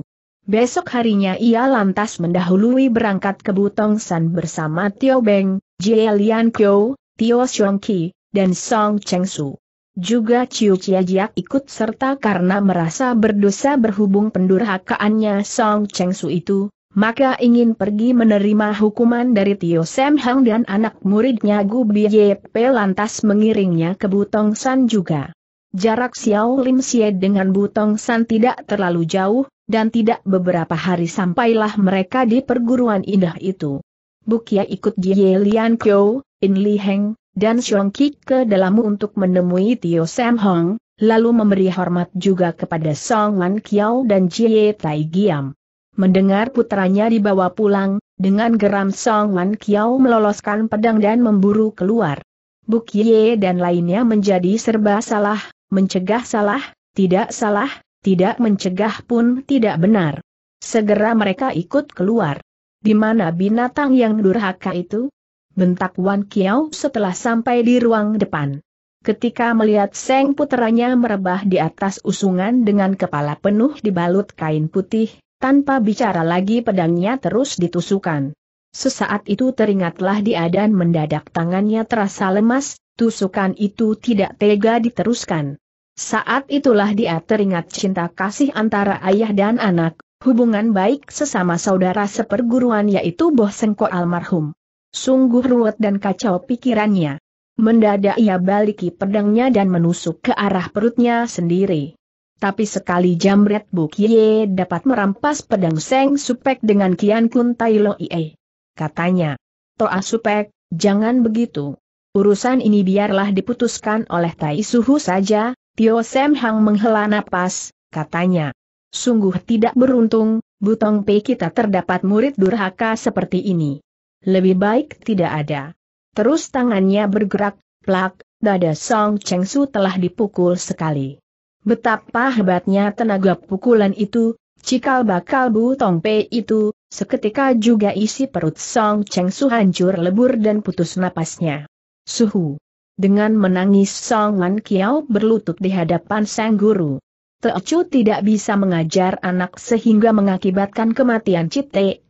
Besok harinya ia lantas mendahului berangkat ke Butong San bersama Tio Beng, Jie Lian Kyo, Tio Xiong Ki, dan Song Cheng Su. Juga Chiu Chia Jiak ikut serta karena merasa berdosa berhubung pendurhakaannya Song Cheng Su itu, maka ingin pergi menerima hukuman dari Tio Sam Hang dan anak muridnya Gu Biep lantas mengiringnya ke Butong San juga. Jarak Xiao Lim Xie dengan Butong San tidak terlalu jauh, dan tidak beberapa hari sampailah mereka di perguruan indah itu. Bukia ikut Jie Lian Kyo, In Li Heng, dan Xiong Ki ke dalam untuk menemui Tio Sam Hong, lalu memberi hormat juga kepada Song Wan Kiao dan Jie Tai Giam. Mendengar putranya dibawa pulang, dengan geram Song Wan Kiao meloloskan pedang dan memburu keluar. Bukie dan lainnya menjadi serba salah, mencegah salah, tidak salah, tidak mencegah pun tidak benar. Segera mereka ikut keluar. Di mana binatang yang durhaka itu? Bentak Wan Kiao setelah sampai di ruang depan. Ketika melihat Seng puteranya merebah di atas usungan dengan kepala penuh dibalut kain putih, tanpa bicara lagi pedangnya terus ditusukan. Sesaat itu teringatlah dia dan mendadak tangannya terasa lemas, tusukan itu tidak tega diteruskan. Saat itulah dia teringat cinta kasih antara ayah dan anak, hubungan baik sesama saudara seperguruan yaitu Boh Sengko almarhum. Sungguh ruwet dan kacau pikirannya. Mendadak ia baliki pedangnya dan menusuk ke arah perutnya sendiri. Tapi sekali jamret Ye dapat merampas pedang Seng Supek dengan Kian Kun Tai Lo Ie. Katanya, Toa Supek, jangan begitu. Urusan ini biarlah diputuskan oleh Tai Suhu saja, Tio Sem Hang menghela napas, katanya. Sungguh tidak beruntung, Butong Pei kita terdapat murid durhaka seperti ini. Lebih baik tidak ada. Terus tangannya bergerak, plak, dada Song Cheng Su telah dipukul sekali. Betapa hebatnya tenaga pukulan itu, cikal bakal Butong Pei itu, seketika juga isi perut Song Cheng Su hancur lebur dan putus napasnya. Suhu. Dengan menangis Song Kiao berlutut di hadapan sang guru. Teocu tidak bisa mengajar anak sehingga mengakibatkan kematian Cite.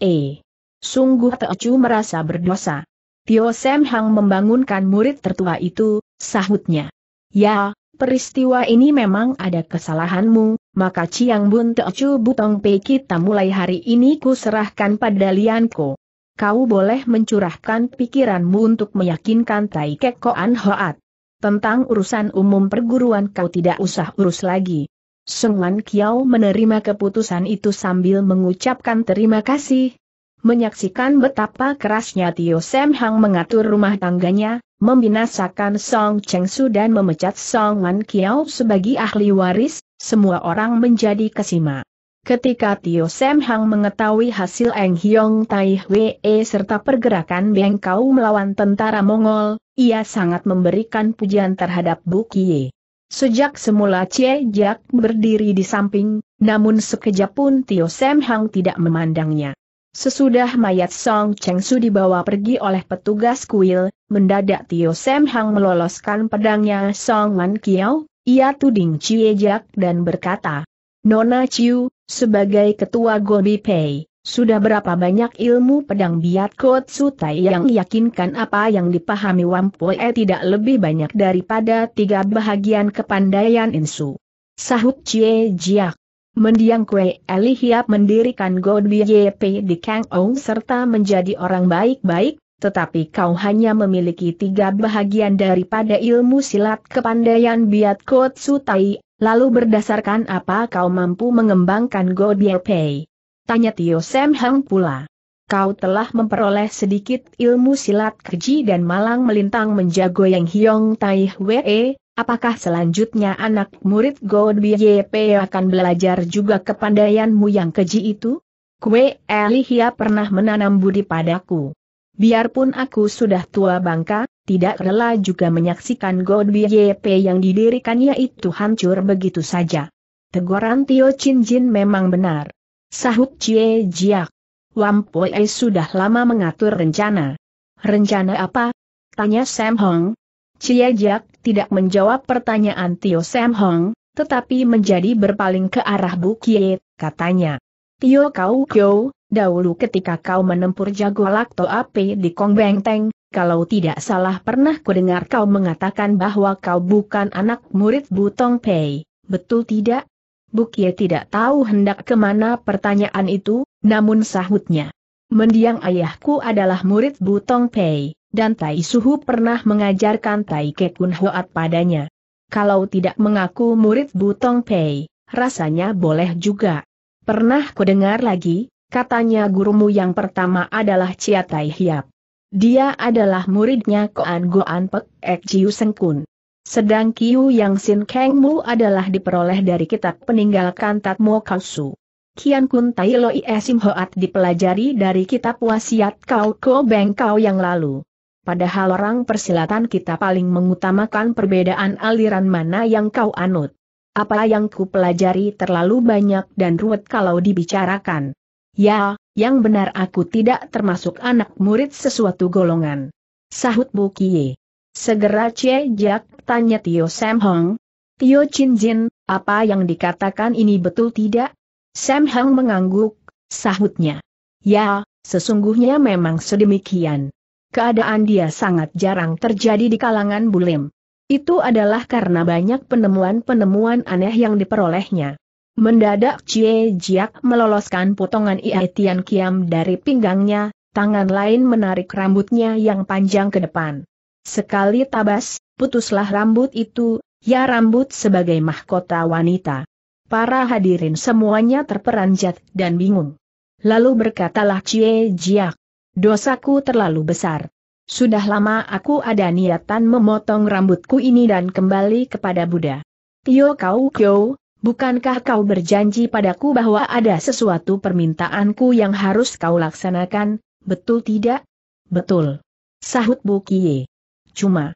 Sungguh Teocu merasa berdosa. Tio Sam Hang membangunkan murid tertua itu, sahutnya. Ya, peristiwa ini memang ada kesalahanmu, maka Ciang Bun Teocu Butong Pei kita mulai hari ini kuserahkan serahkan pada Lianko kau boleh mencurahkan pikiranmu untuk meyakinkan Tai Kek Koan Hoat. Tentang urusan umum perguruan kau tidak usah urus lagi. Sengan Kiao menerima keputusan itu sambil mengucapkan terima kasih. Menyaksikan betapa kerasnya Tio Sam Hang mengatur rumah tangganya, membinasakan Song Cheng Su dan memecat Song An Kiao sebagai ahli waris, semua orang menjadi kesima. Ketika Tio Sam Hang mengetahui hasil Eng Hyong Tai Hwee serta pergerakan Beng Kau melawan tentara Mongol, ia sangat memberikan pujian terhadap Bu Kie. Sejak semula Cie Jack berdiri di samping, namun sekejap pun Tio Sam Hang tidak memandangnya. Sesudah mayat Song Cheng Su dibawa pergi oleh petugas kuil, mendadak Tio Sam Hang meloloskan pedangnya Song Man Kiao, ia tuding Cie Jack dan berkata, Nona Ciu, sebagai ketua Gobi Pei, sudah berapa banyak ilmu pedang biat Kotsu Tai yang yakinkan apa yang dipahami Wampoe tidak lebih banyak daripada tiga bahagian kepandaian Insu. Sahut Cie Jiak. Mendiang Kue Eli Hiap mendirikan Gobi YP di Kang Ong serta menjadi orang baik-baik, tetapi kau hanya memiliki tiga bahagian daripada ilmu silat kepandaian biat Kotsu Tai, Lalu berdasarkan apa kau mampu mengembangkan Go Pei? Tanya Tio Sam Hang pula. Kau telah memperoleh sedikit ilmu silat keji dan malang melintang menjago yang Hiong Tai Wee, apakah selanjutnya anak murid Go Pei akan belajar juga kepandaianmu yang keji itu? Kue Elihia pernah menanam budi padaku. Biarpun aku sudah tua bangka, tidak rela juga menyaksikan God YP yang didirikannya itu hancur begitu saja. Teguran Tio Chin Jin memang benar. Sahut Cie Jiak. Wampoe sudah lama mengatur rencana. Rencana apa? Tanya Sam Hong. Cie Jiak tidak menjawab pertanyaan Tio Sam Hong, tetapi menjadi berpaling ke arah bukit, katanya. Tio Kau Kyo, dahulu ketika kau menempur jago lakto api di Kong Beng Teng, kalau tidak salah pernah kudengar kau mengatakan bahwa kau bukan anak murid Butong Pei, betul tidak? Bukie tidak tahu hendak kemana pertanyaan itu, namun sahutnya. Mendiang ayahku adalah murid Butong Pei, dan Tai Suhu pernah mengajarkan Tai Kekun Hoat padanya. Kalau tidak mengaku murid Butong Pei, rasanya boleh juga. Pernah kudengar lagi, katanya gurumu yang pertama adalah Chia Tai Hiap. Dia adalah muridnya Koan Goan Pek Ek Jiu Kun. Sedang Kiu Yang Sin Kang Mu adalah diperoleh dari kitab peninggalkan Kau Su. Kian Kun Tai Loi Esim Hoat dipelajari dari kitab wasiat Kau Ko Beng Kau yang lalu. Padahal orang persilatan kita paling mengutamakan perbedaan aliran mana yang kau anut. Apa yang ku pelajari terlalu banyak dan ruwet kalau dibicarakan. Ya, yang benar aku tidak termasuk anak murid sesuatu golongan. Sahut Bu Kie. Segera Cie Jak tanya Tio Sam Hong. Tio Chin Jin, apa yang dikatakan ini betul tidak? Sam Hong mengangguk, sahutnya. Ya, sesungguhnya memang sedemikian. Keadaan dia sangat jarang terjadi di kalangan bulim. Itu adalah karena banyak penemuan-penemuan aneh yang diperolehnya. Mendadak Cie Jiak meloloskan potongan iaitian Kiam dari pinggangnya, tangan lain menarik rambutnya yang panjang ke depan. Sekali tabas, putuslah rambut itu, ya rambut sebagai mahkota wanita. Para hadirin semuanya terperanjat dan bingung. Lalu berkatalah Cie Jiak, dosaku terlalu besar. Sudah lama aku ada niatan memotong rambutku ini dan kembali kepada Buddha. Tio Kau Kyo, Bukankah kau berjanji padaku bahwa ada sesuatu permintaanku yang harus kau laksanakan, betul tidak? Betul. Sahut Bukie. Cuma.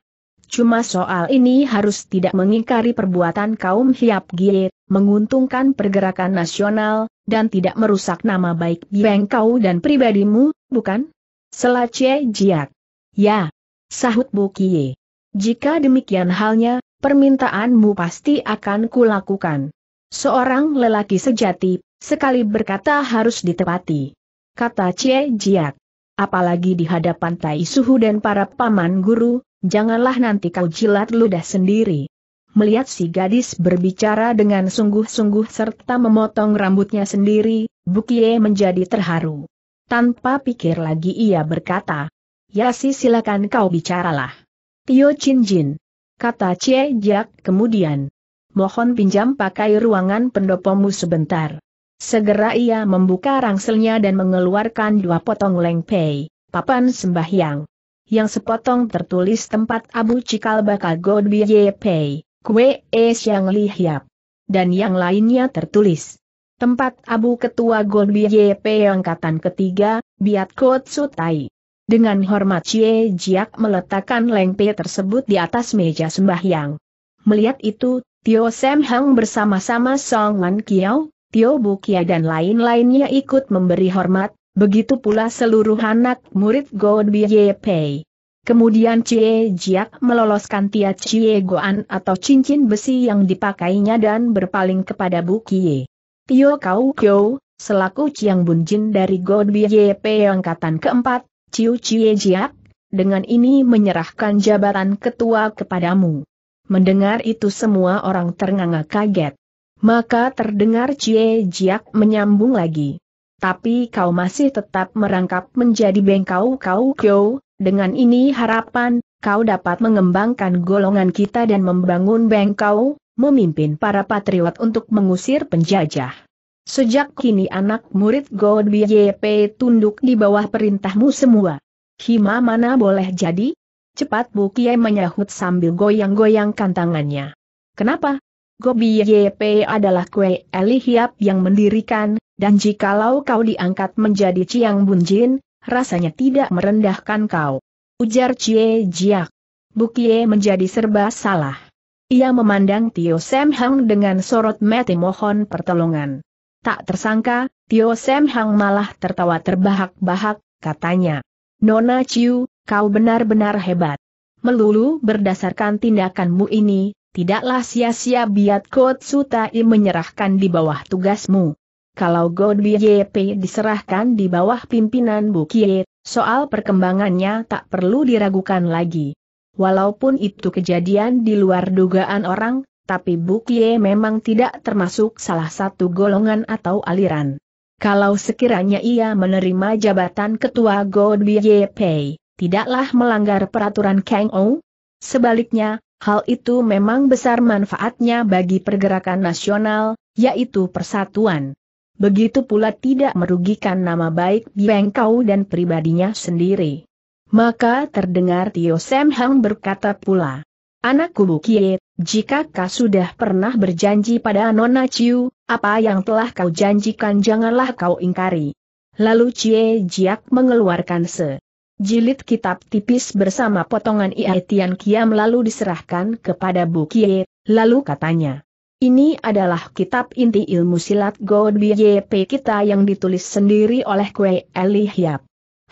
Cuma soal ini harus tidak mengingkari perbuatan kaum Hiap Gie, menguntungkan pergerakan nasional, dan tidak merusak nama baik Bieng kau dan pribadimu, bukan? Selace Jiak. Ya. Sahut Bukie. Jika demikian halnya, permintaanmu pasti akan kulakukan. Seorang lelaki sejati, sekali berkata harus ditepati. Kata Cie Jiat. Apalagi di hadapan Tai Suhu dan para paman guru, janganlah nanti kau jilat ludah sendiri. Melihat si gadis berbicara dengan sungguh-sungguh serta memotong rambutnya sendiri, Bukie menjadi terharu. Tanpa pikir lagi ia berkata, ya si silakan kau bicaralah. Tio Chin Jin. Kata Cie Jak kemudian mohon pinjam pakai ruangan pendopomu sebentar. Segera ia membuka rangselnya dan mengeluarkan dua potong lengpei, papan sembahyang. Yang sepotong tertulis tempat Abu Cikal Bakal God Ye Pei, kwe es yang lihap. Dan yang lainnya tertulis. Tempat Abu Ketua God Ye Pei Angkatan Ketiga, Biat Kot Sutai. Dengan hormat Cie Jiak meletakkan lengpe tersebut di atas meja sembahyang. Melihat itu, Tio Sam Hang bersama-sama Song Wan Kiao, Tio Bu Kia dan lain-lainnya ikut memberi hormat, begitu pula seluruh anak murid Go Ye Pei. Kemudian Cie Jiak meloloskan Tia Cie Goan atau cincin besi yang dipakainya dan berpaling kepada Bu Kie. Tio Kau Kyo, selaku Chiang Bun Jin dari God Pei angkatan keempat, Ciu Cie Jiak, dengan ini menyerahkan jabatan ketua kepadamu. Mendengar itu semua orang ternganga kaget. Maka terdengar Cie Jiak menyambung lagi. Tapi kau masih tetap merangkap menjadi bengkau kau kyo, dengan ini harapan, kau dapat mengembangkan golongan kita dan membangun bengkau, memimpin para patriot untuk mengusir penjajah. Sejak kini anak murid God B.Y.P. tunduk di bawah perintahmu semua. Hima mana boleh jadi? Cepat Bu Kie menyahut sambil goyang-goyangkan tangannya. Kenapa? Gobi YP adalah kue Eli Hiap yang mendirikan, dan jikalau kau diangkat menjadi Ciang Bunjin, rasanya tidak merendahkan kau. Ujar Cie Jiak. Kie menjadi serba salah. Ia memandang Tio Sam Hang dengan sorot mata mohon pertolongan. Tak tersangka, Tio Sam Hang malah tertawa terbahak-bahak, katanya. Nona Ciu, kau benar-benar hebat. Melulu berdasarkan tindakanmu ini, tidaklah sia-sia biat Sutai menyerahkan di bawah tugasmu. Kalau God BYP diserahkan di bawah pimpinan Bukie, soal perkembangannya tak perlu diragukan lagi. Walaupun itu kejadian di luar dugaan orang, tapi Bukie memang tidak termasuk salah satu golongan atau aliran. Kalau sekiranya ia menerima jabatan ketua God BYP, tidaklah melanggar peraturan Kang Ou. Sebaliknya, hal itu memang besar manfaatnya bagi pergerakan nasional, yaitu persatuan. Begitu pula tidak merugikan nama baik Biang Kau dan pribadinya sendiri. Maka terdengar Tio Sam Hang berkata pula, Anakku Bukie, jika kau sudah pernah berjanji pada Nona Ciu, apa yang telah kau janjikan janganlah kau ingkari. Lalu Cie Jiak mengeluarkan se Jilid kitab tipis bersama potongan iaitian Kiam lalu diserahkan kepada Bu Kie, lalu katanya. Ini adalah kitab inti ilmu silat God BJP kita yang ditulis sendiri oleh Kue Eli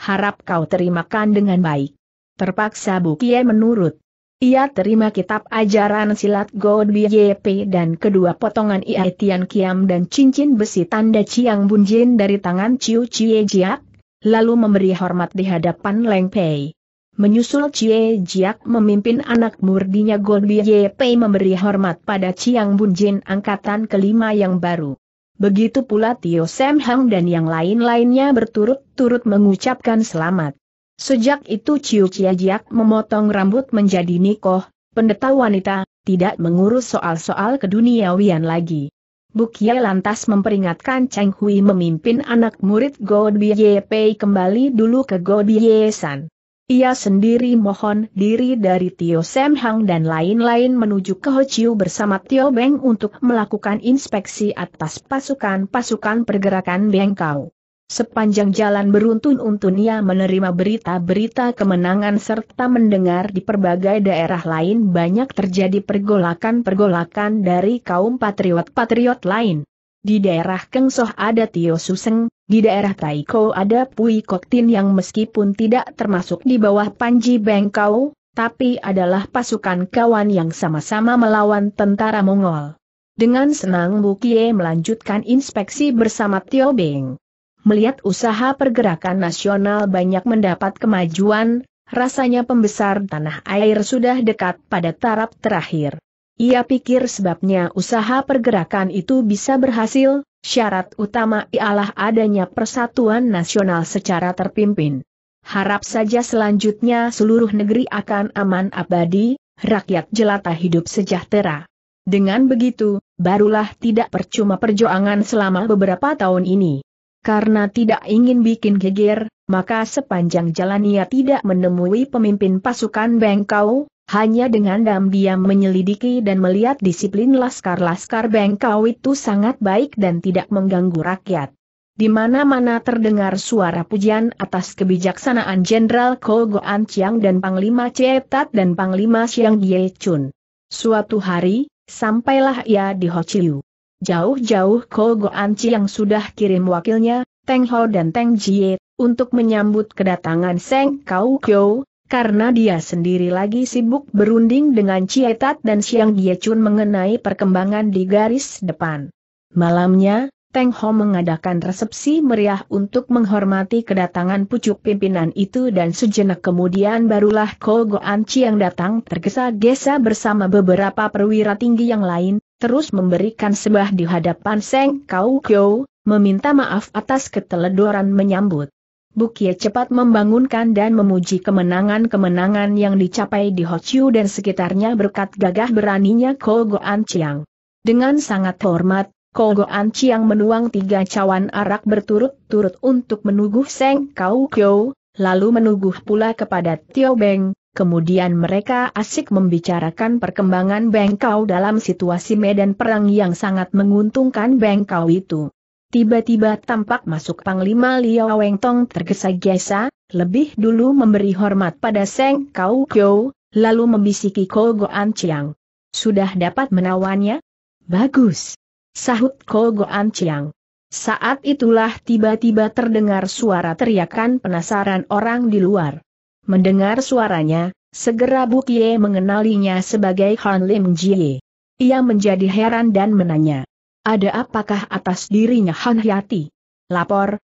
Harap kau terimakan dengan baik. Terpaksa Bu Kie menurut. Ia terima kitab ajaran silat God BJP dan kedua potongan iaitian Kiam dan cincin besi tanda Ciang Bunjin dari tangan Ciu Cie Jiak, lalu memberi hormat di hadapan Leng Pei. Menyusul Cie Jiak memimpin anak murdinya Goldie Pei memberi hormat pada Chiang Jin angkatan kelima yang baru. Begitu pula Tio Sam Hang dan yang lain-lainnya berturut-turut mengucapkan selamat. Sejak itu Ciu Cie Jiak memotong rambut menjadi nikoh, pendeta wanita, tidak mengurus soal-soal keduniawian lagi. Bukia lantas memperingatkan Cheng Hui memimpin anak murid Go Biye Pei kembali dulu ke Go Biye San. Ia sendiri mohon diri dari Tio Sem Hang dan lain-lain menuju ke Ho Chiu bersama Tio Beng untuk melakukan inspeksi atas pasukan-pasukan pergerakan Bengkau. Sepanjang jalan beruntun-untun ia menerima berita-berita kemenangan serta mendengar di berbagai daerah lain banyak terjadi pergolakan-pergolakan dari kaum patriot-patriot lain. Di daerah Kengsoh ada Tio Suseng, di daerah Taiko ada Pui Koktin yang meskipun tidak termasuk di bawah Panji Bengkau, tapi adalah pasukan kawan yang sama-sama melawan tentara Mongol. Dengan senang Bukie melanjutkan inspeksi bersama Tio Beng melihat usaha pergerakan nasional banyak mendapat kemajuan, rasanya pembesar tanah air sudah dekat pada taraf terakhir. Ia pikir sebabnya usaha pergerakan itu bisa berhasil, syarat utama ialah adanya persatuan nasional secara terpimpin. Harap saja selanjutnya seluruh negeri akan aman abadi, rakyat jelata hidup sejahtera. Dengan begitu, barulah tidak percuma perjuangan selama beberapa tahun ini. Karena tidak ingin bikin geger, maka sepanjang jalan ia tidak menemui pemimpin pasukan Bengkau, hanya dengan diam-diam menyelidiki dan melihat disiplin laskar-laskar Bengkau itu sangat baik dan tidak mengganggu rakyat. Di mana-mana terdengar suara pujian atas kebijaksanaan Jenderal Kogo Chiang dan Panglima Cetat dan Panglima Siang Ye Chun. Suatu hari, sampailah ia di Ho Chiu. Jauh-jauh Ko Anci yang sudah kirim wakilnya, Teng Ho dan Teng Jie, untuk menyambut kedatangan Seng Kau Kyo, karena dia sendiri lagi sibuk berunding dengan Tat dan Siang Chun mengenai perkembangan di garis depan. Malamnya, Teng Ho mengadakan resepsi meriah untuk menghormati kedatangan pucuk pimpinan itu dan sejenak kemudian barulah Ko Anci yang datang tergesa-gesa bersama beberapa perwira tinggi yang lain, terus memberikan sebah di hadapan Seng Kau Kyo, meminta maaf atas keteledoran menyambut. Bukia cepat membangunkan dan memuji kemenangan-kemenangan yang dicapai di Hociu dan sekitarnya berkat gagah beraninya Ko Goan Chiang. Dengan sangat hormat, Ko Goan Chiang menuang tiga cawan arak berturut-turut untuk menuguh Seng Kau Kyo, lalu menuguh pula kepada Tio Beng, kemudian mereka asik membicarakan perkembangan Bengkau dalam situasi medan perang yang sangat menguntungkan Bengkau itu. Tiba-tiba tampak masuk Panglima Liao Wengtong tergesa-gesa, lebih dulu memberi hormat pada Seng Kau Kyo, lalu membisiki Ko Goan Chiang. Sudah dapat menawannya? Bagus! Sahut Ko Goan Chiang. Saat itulah tiba-tiba terdengar suara teriakan penasaran orang di luar. Mendengar suaranya, segera Bukie mengenalinya sebagai Han Lim Jie. Ia menjadi heran dan menanya. Ada apakah atas dirinya Han Hyati? Lapor,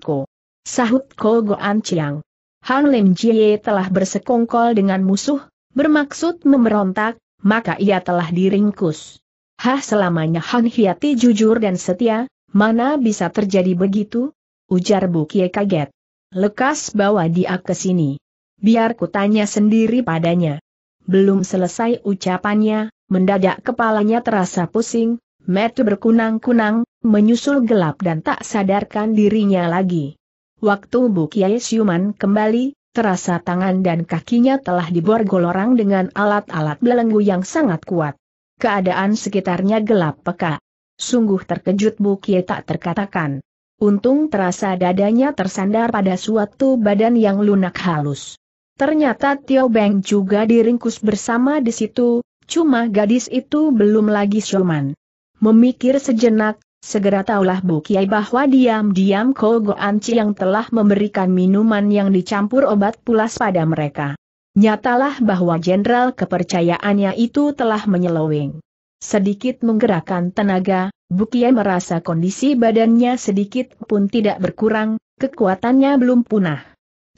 Ko. Sahut Ko Goan Chiang. Han Lim Jie telah bersekongkol dengan musuh, bermaksud memberontak, maka ia telah diringkus. Hah selamanya Han Hyati jujur dan setia, mana bisa terjadi begitu? Ujar Bu Bukie kaget. Lekas bawa dia ke sini. Biar kutanya sendiri padanya. Belum selesai ucapannya, mendadak kepalanya terasa pusing, metu berkunang-kunang, menyusul gelap dan tak sadarkan dirinya lagi. Waktu Bu Kiai siuman kembali, terasa tangan dan kakinya telah diborgol orang dengan alat-alat belenggu yang sangat kuat. Keadaan sekitarnya gelap peka. Sungguh terkejut Bu Kiai tak terkatakan. Untung terasa dadanya tersandar pada suatu badan yang lunak halus. Ternyata Tio Beng juga diringkus bersama di situ, cuma gadis itu belum lagi Shoman. Memikir sejenak, segera taulah Bu Kiai bahwa diam-diam Kogo Anci yang telah memberikan minuman yang dicampur obat pulas pada mereka. Nyatalah bahwa jenderal kepercayaannya itu telah menyeloweng. Sedikit menggerakkan tenaga, Bu Kiai merasa kondisi badannya sedikit pun tidak berkurang, kekuatannya belum punah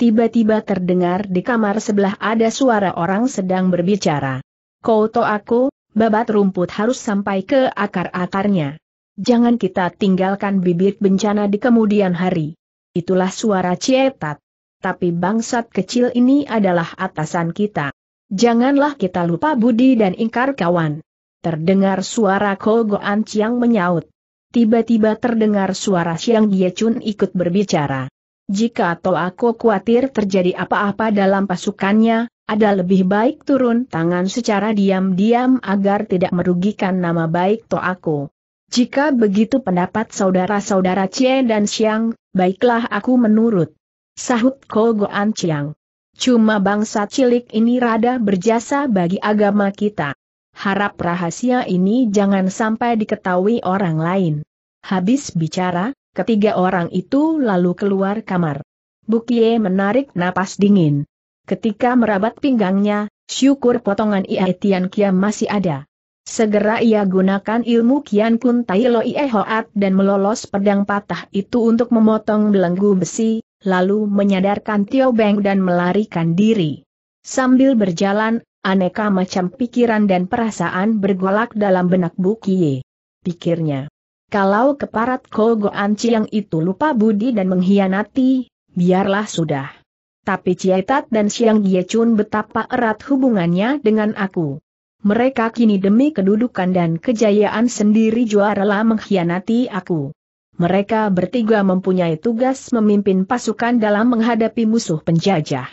tiba-tiba terdengar di kamar sebelah ada suara orang sedang berbicara. Kau to aku, babat rumput harus sampai ke akar-akarnya. Jangan kita tinggalkan bibit bencana di kemudian hari. Itulah suara Cietat. Tapi bangsat kecil ini adalah atasan kita. Janganlah kita lupa budi dan ingkar kawan. Terdengar suara Kogoan Chiang menyaut. Tiba-tiba terdengar suara Siang Giecun ikut berbicara. Jika atau Aku khawatir terjadi apa-apa dalam pasukannya, ada lebih baik turun tangan secara diam-diam agar tidak merugikan nama baik To Aku. Jika begitu pendapat saudara-saudara Cie dan Siang, baiklah aku menurut. Sahut Kogoan Chiang. Cuma bangsa cilik ini rada berjasa bagi agama kita. Harap rahasia ini jangan sampai diketahui orang lain. Habis bicara, Ketiga orang itu lalu keluar kamar. Bukie menarik napas dingin. Ketika merabat pinggangnya, syukur potongan Ia Tian Kiam masih ada. Segera ia gunakan ilmu Kian Kun Tai Lo Ie Hoat dan melolos pedang patah itu untuk memotong belenggu besi, lalu menyadarkan Tio Beng dan melarikan diri. Sambil berjalan, aneka macam pikiran dan perasaan bergolak dalam benak Bukie. Pikirnya. Kalau keparat Anci yang itu lupa budi dan mengkhianati, biarlah sudah. Tapi Cietat dan Siang Giecun betapa erat hubungannya dengan aku. Mereka kini demi kedudukan dan kejayaan sendiri juara mengkhianati aku. Mereka bertiga mempunyai tugas memimpin pasukan dalam menghadapi musuh penjajah.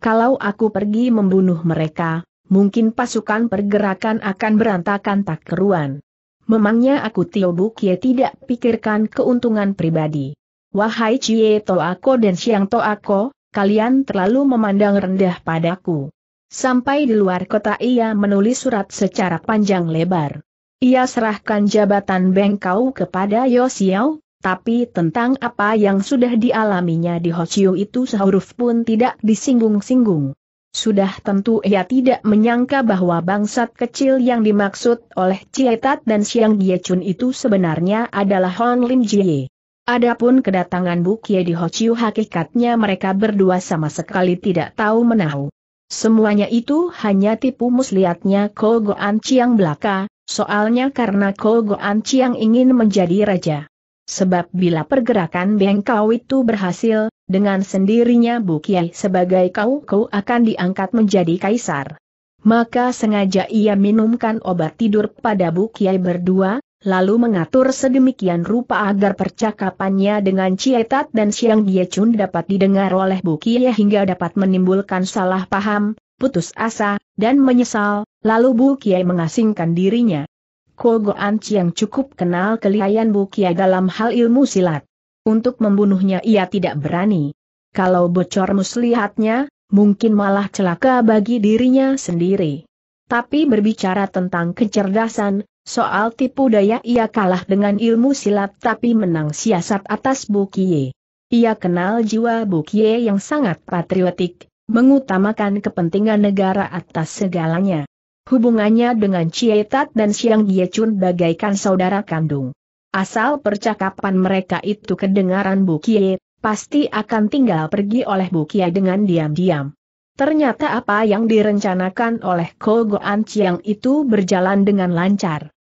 Kalau aku pergi membunuh mereka, mungkin pasukan pergerakan akan berantakan tak keruan. Memangnya aku Tio Bukie tidak pikirkan keuntungan pribadi. Wahai Cie Toako dan Siang Toako, kalian terlalu memandang rendah padaku. Sampai di luar kota ia menulis surat secara panjang lebar. Ia serahkan jabatan bengkau kepada Yosiao, tapi tentang apa yang sudah dialaminya di Hochiu itu sehuruf pun tidak disinggung-singgung. Sudah tentu ia tidak menyangka bahwa bangsat kecil yang dimaksud oleh Cietat dan Siang Giechun itu sebenarnya adalah Hon Lim Jie. Adapun kedatangan Bukie di Ho Hociu hakikatnya mereka berdua sama sekali tidak tahu menahu. Semuanya itu hanya tipu muslihatnya Ko An Chiang belaka, soalnya karena Ko An Chiang ingin menjadi raja. Sebab bila pergerakan Bengkau itu berhasil, dengan sendirinya Bu Kiai sebagai kau kau akan diangkat menjadi kaisar. Maka sengaja ia minumkan obat tidur pada Bu Kiai berdua, lalu mengatur sedemikian rupa agar percakapannya dengan Cietat dan Siang Chun dapat didengar oleh Bu Kiai hingga dapat menimbulkan salah paham, putus asa, dan menyesal, lalu Bu Kiai mengasingkan dirinya. dirinya. Kogoan yang cukup kenal kelihayan Bu Kiai dalam hal ilmu silat. Untuk membunuhnya ia tidak berani. Kalau bocor muslihatnya, mungkin malah celaka bagi dirinya sendiri. Tapi berbicara tentang kecerdasan, soal tipu daya ia kalah dengan ilmu silat tapi menang siasat atas Bukie. Ia kenal jiwa Bukie yang sangat patriotik, mengutamakan kepentingan negara atas segalanya. Hubungannya dengan Cietat dan Siang Giechun bagaikan saudara kandung. Asal percakapan mereka itu kedengaran Kie, pasti akan tinggal pergi oleh Bukia dengan diam-diam. Ternyata apa yang direncanakan oleh Kogoan Chiang itu berjalan dengan lancar.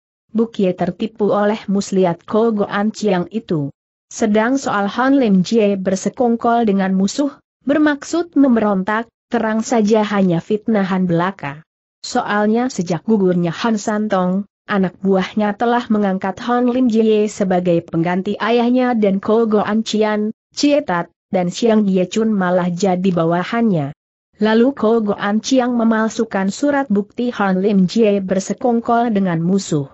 Kie tertipu oleh muslihat Kogoan Chiang itu. Sedang soal Han Lim Jie bersekongkol dengan musuh, bermaksud memberontak, terang saja hanya fitnahan belaka. Soalnya sejak gugurnya Han Santong, anak buahnya telah mengangkat Hon Lim Jie sebagai pengganti ayahnya dan Ko Goan Cian, Cietat, dan Siang Ye Chun malah jadi bawahannya. Lalu Ko Goan Chiang memalsukan surat bukti Hon Lim Jie bersekongkol dengan musuh.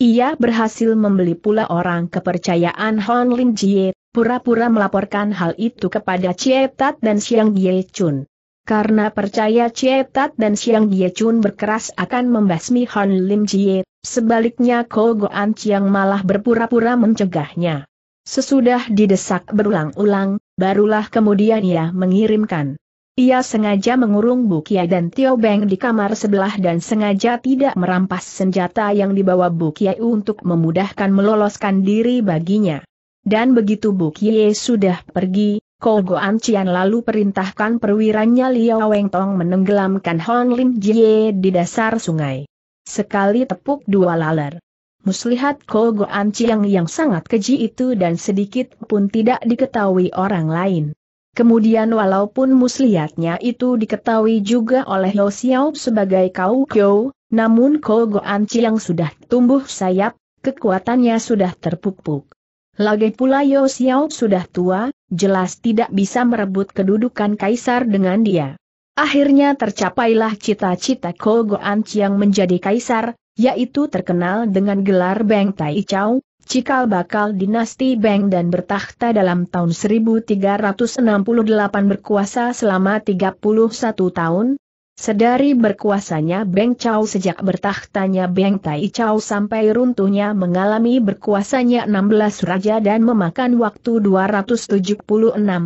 Ia berhasil membeli pula orang kepercayaan Hon Lim Jie, pura-pura melaporkan hal itu kepada Cietat dan Siang Ye Chun. Karena percaya Chie Tat dan Siang Ye Chun berkeras akan membasmi Han Lim Jie, sebaliknya Ko Goan Chiang malah berpura-pura mencegahnya. Sesudah didesak berulang-ulang, barulah kemudian ia mengirimkan. Ia sengaja mengurung Bukia dan Tio Beng di kamar sebelah dan sengaja tidak merampas senjata yang dibawa Bukia untuk memudahkan meloloskan diri baginya. Dan begitu Kiai sudah pergi, Kogo Ancian lalu perintahkan perwiranya Liao Weng Tong menenggelamkan Hon Lim Jie di dasar sungai. Sekali tepuk dua laler. Muslihat Kogo Goan yang sangat keji itu dan sedikit pun tidak diketahui orang lain. Kemudian walaupun muslihatnya itu diketahui juga oleh Lo Xiao sebagai Kau Kyo, namun Kogo Goan yang sudah tumbuh sayap, kekuatannya sudah terpupuk. Lagi pula Yo Xiao sudah tua, jelas tidak bisa merebut kedudukan kaisar dengan dia. Akhirnya tercapailah cita-cita Kogoan Chiang menjadi kaisar, yaitu terkenal dengan gelar Beng Tai Chau, cikal bakal dinasti Beng dan bertahta dalam tahun 1368 berkuasa selama 31 tahun, Sedari berkuasanya Beng sejak bertahtanya Beng Tai sampai runtuhnya mengalami berkuasanya 16 raja dan memakan waktu 276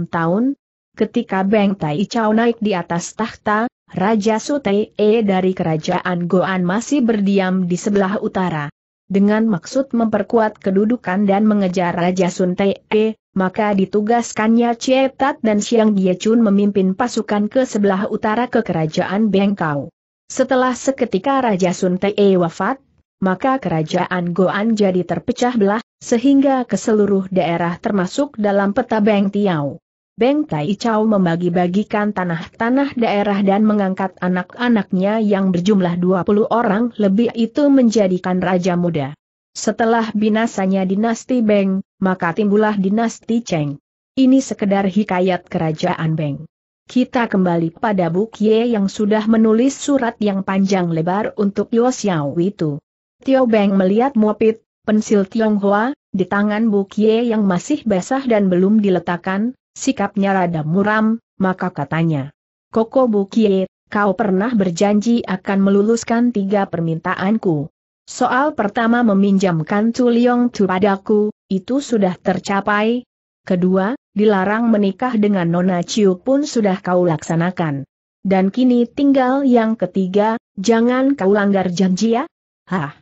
tahun, ketika Beng Tai naik di atas tahta, Raja Sutei E dari kerajaan Goan masih berdiam di sebelah utara. Dengan maksud memperkuat kedudukan dan mengejar Raja Suntei, e, maka ditugaskannya Tat dan Siang Diecun memimpin pasukan ke sebelah utara ke kerajaan Bengkau. Setelah seketika Raja Sun Tei e wafat, maka kerajaan Goan jadi terpecah belah, sehingga ke seluruh daerah termasuk dalam peta Beng Tiao. Beng Tai Chau membagi-bagikan tanah-tanah daerah dan mengangkat anak-anaknya yang berjumlah 20 orang lebih itu menjadikan raja muda. Setelah binasanya dinasti Beng, maka timbullah dinasti Cheng. Ini sekedar hikayat kerajaan Beng. Kita kembali pada Buk Ye yang sudah menulis surat yang panjang lebar untuk Yo Xiao itu. Tio Beng melihat mopit, pensil Tionghoa, di tangan Buk Ye yang masih basah dan belum diletakkan, sikapnya rada muram, maka katanya. Koko Buk Ye, kau pernah berjanji akan meluluskan tiga permintaanku. Soal pertama meminjamkan Liong Tu padaku, itu sudah tercapai. Kedua, dilarang menikah dengan Nona Ciu pun sudah kau laksanakan. Dan kini tinggal yang ketiga, jangan kau langgar janji ya? Hah!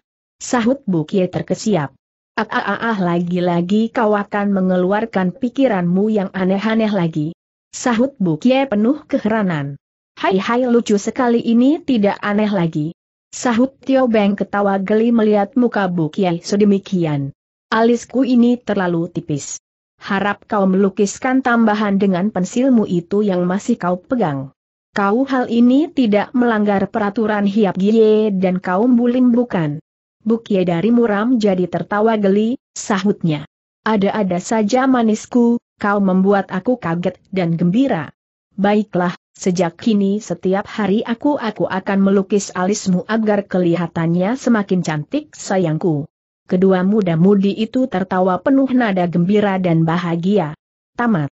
Sahut Bukie terkesiap. Ah ah, ah ah lagi-lagi kau akan mengeluarkan pikiranmu yang aneh-aneh lagi. Sahut Bukie penuh keheranan. Hai hai lucu sekali ini tidak aneh lagi. Sahut Tio Beng ketawa geli melihat muka Bu Kiai sedemikian. Alisku ini terlalu tipis. Harap kau melukiskan tambahan dengan pensilmu itu yang masih kau pegang. Kau hal ini tidak melanggar peraturan Hiap Gie dan kaum bulim bukan? Bu Kiai dari muram jadi tertawa geli, sahutnya. Ada-ada saja manisku, kau membuat aku kaget dan gembira. Baiklah, Sejak kini setiap hari aku-aku akan melukis alismu agar kelihatannya semakin cantik sayangku. Kedua muda-mudi itu tertawa penuh nada gembira dan bahagia. Tamat.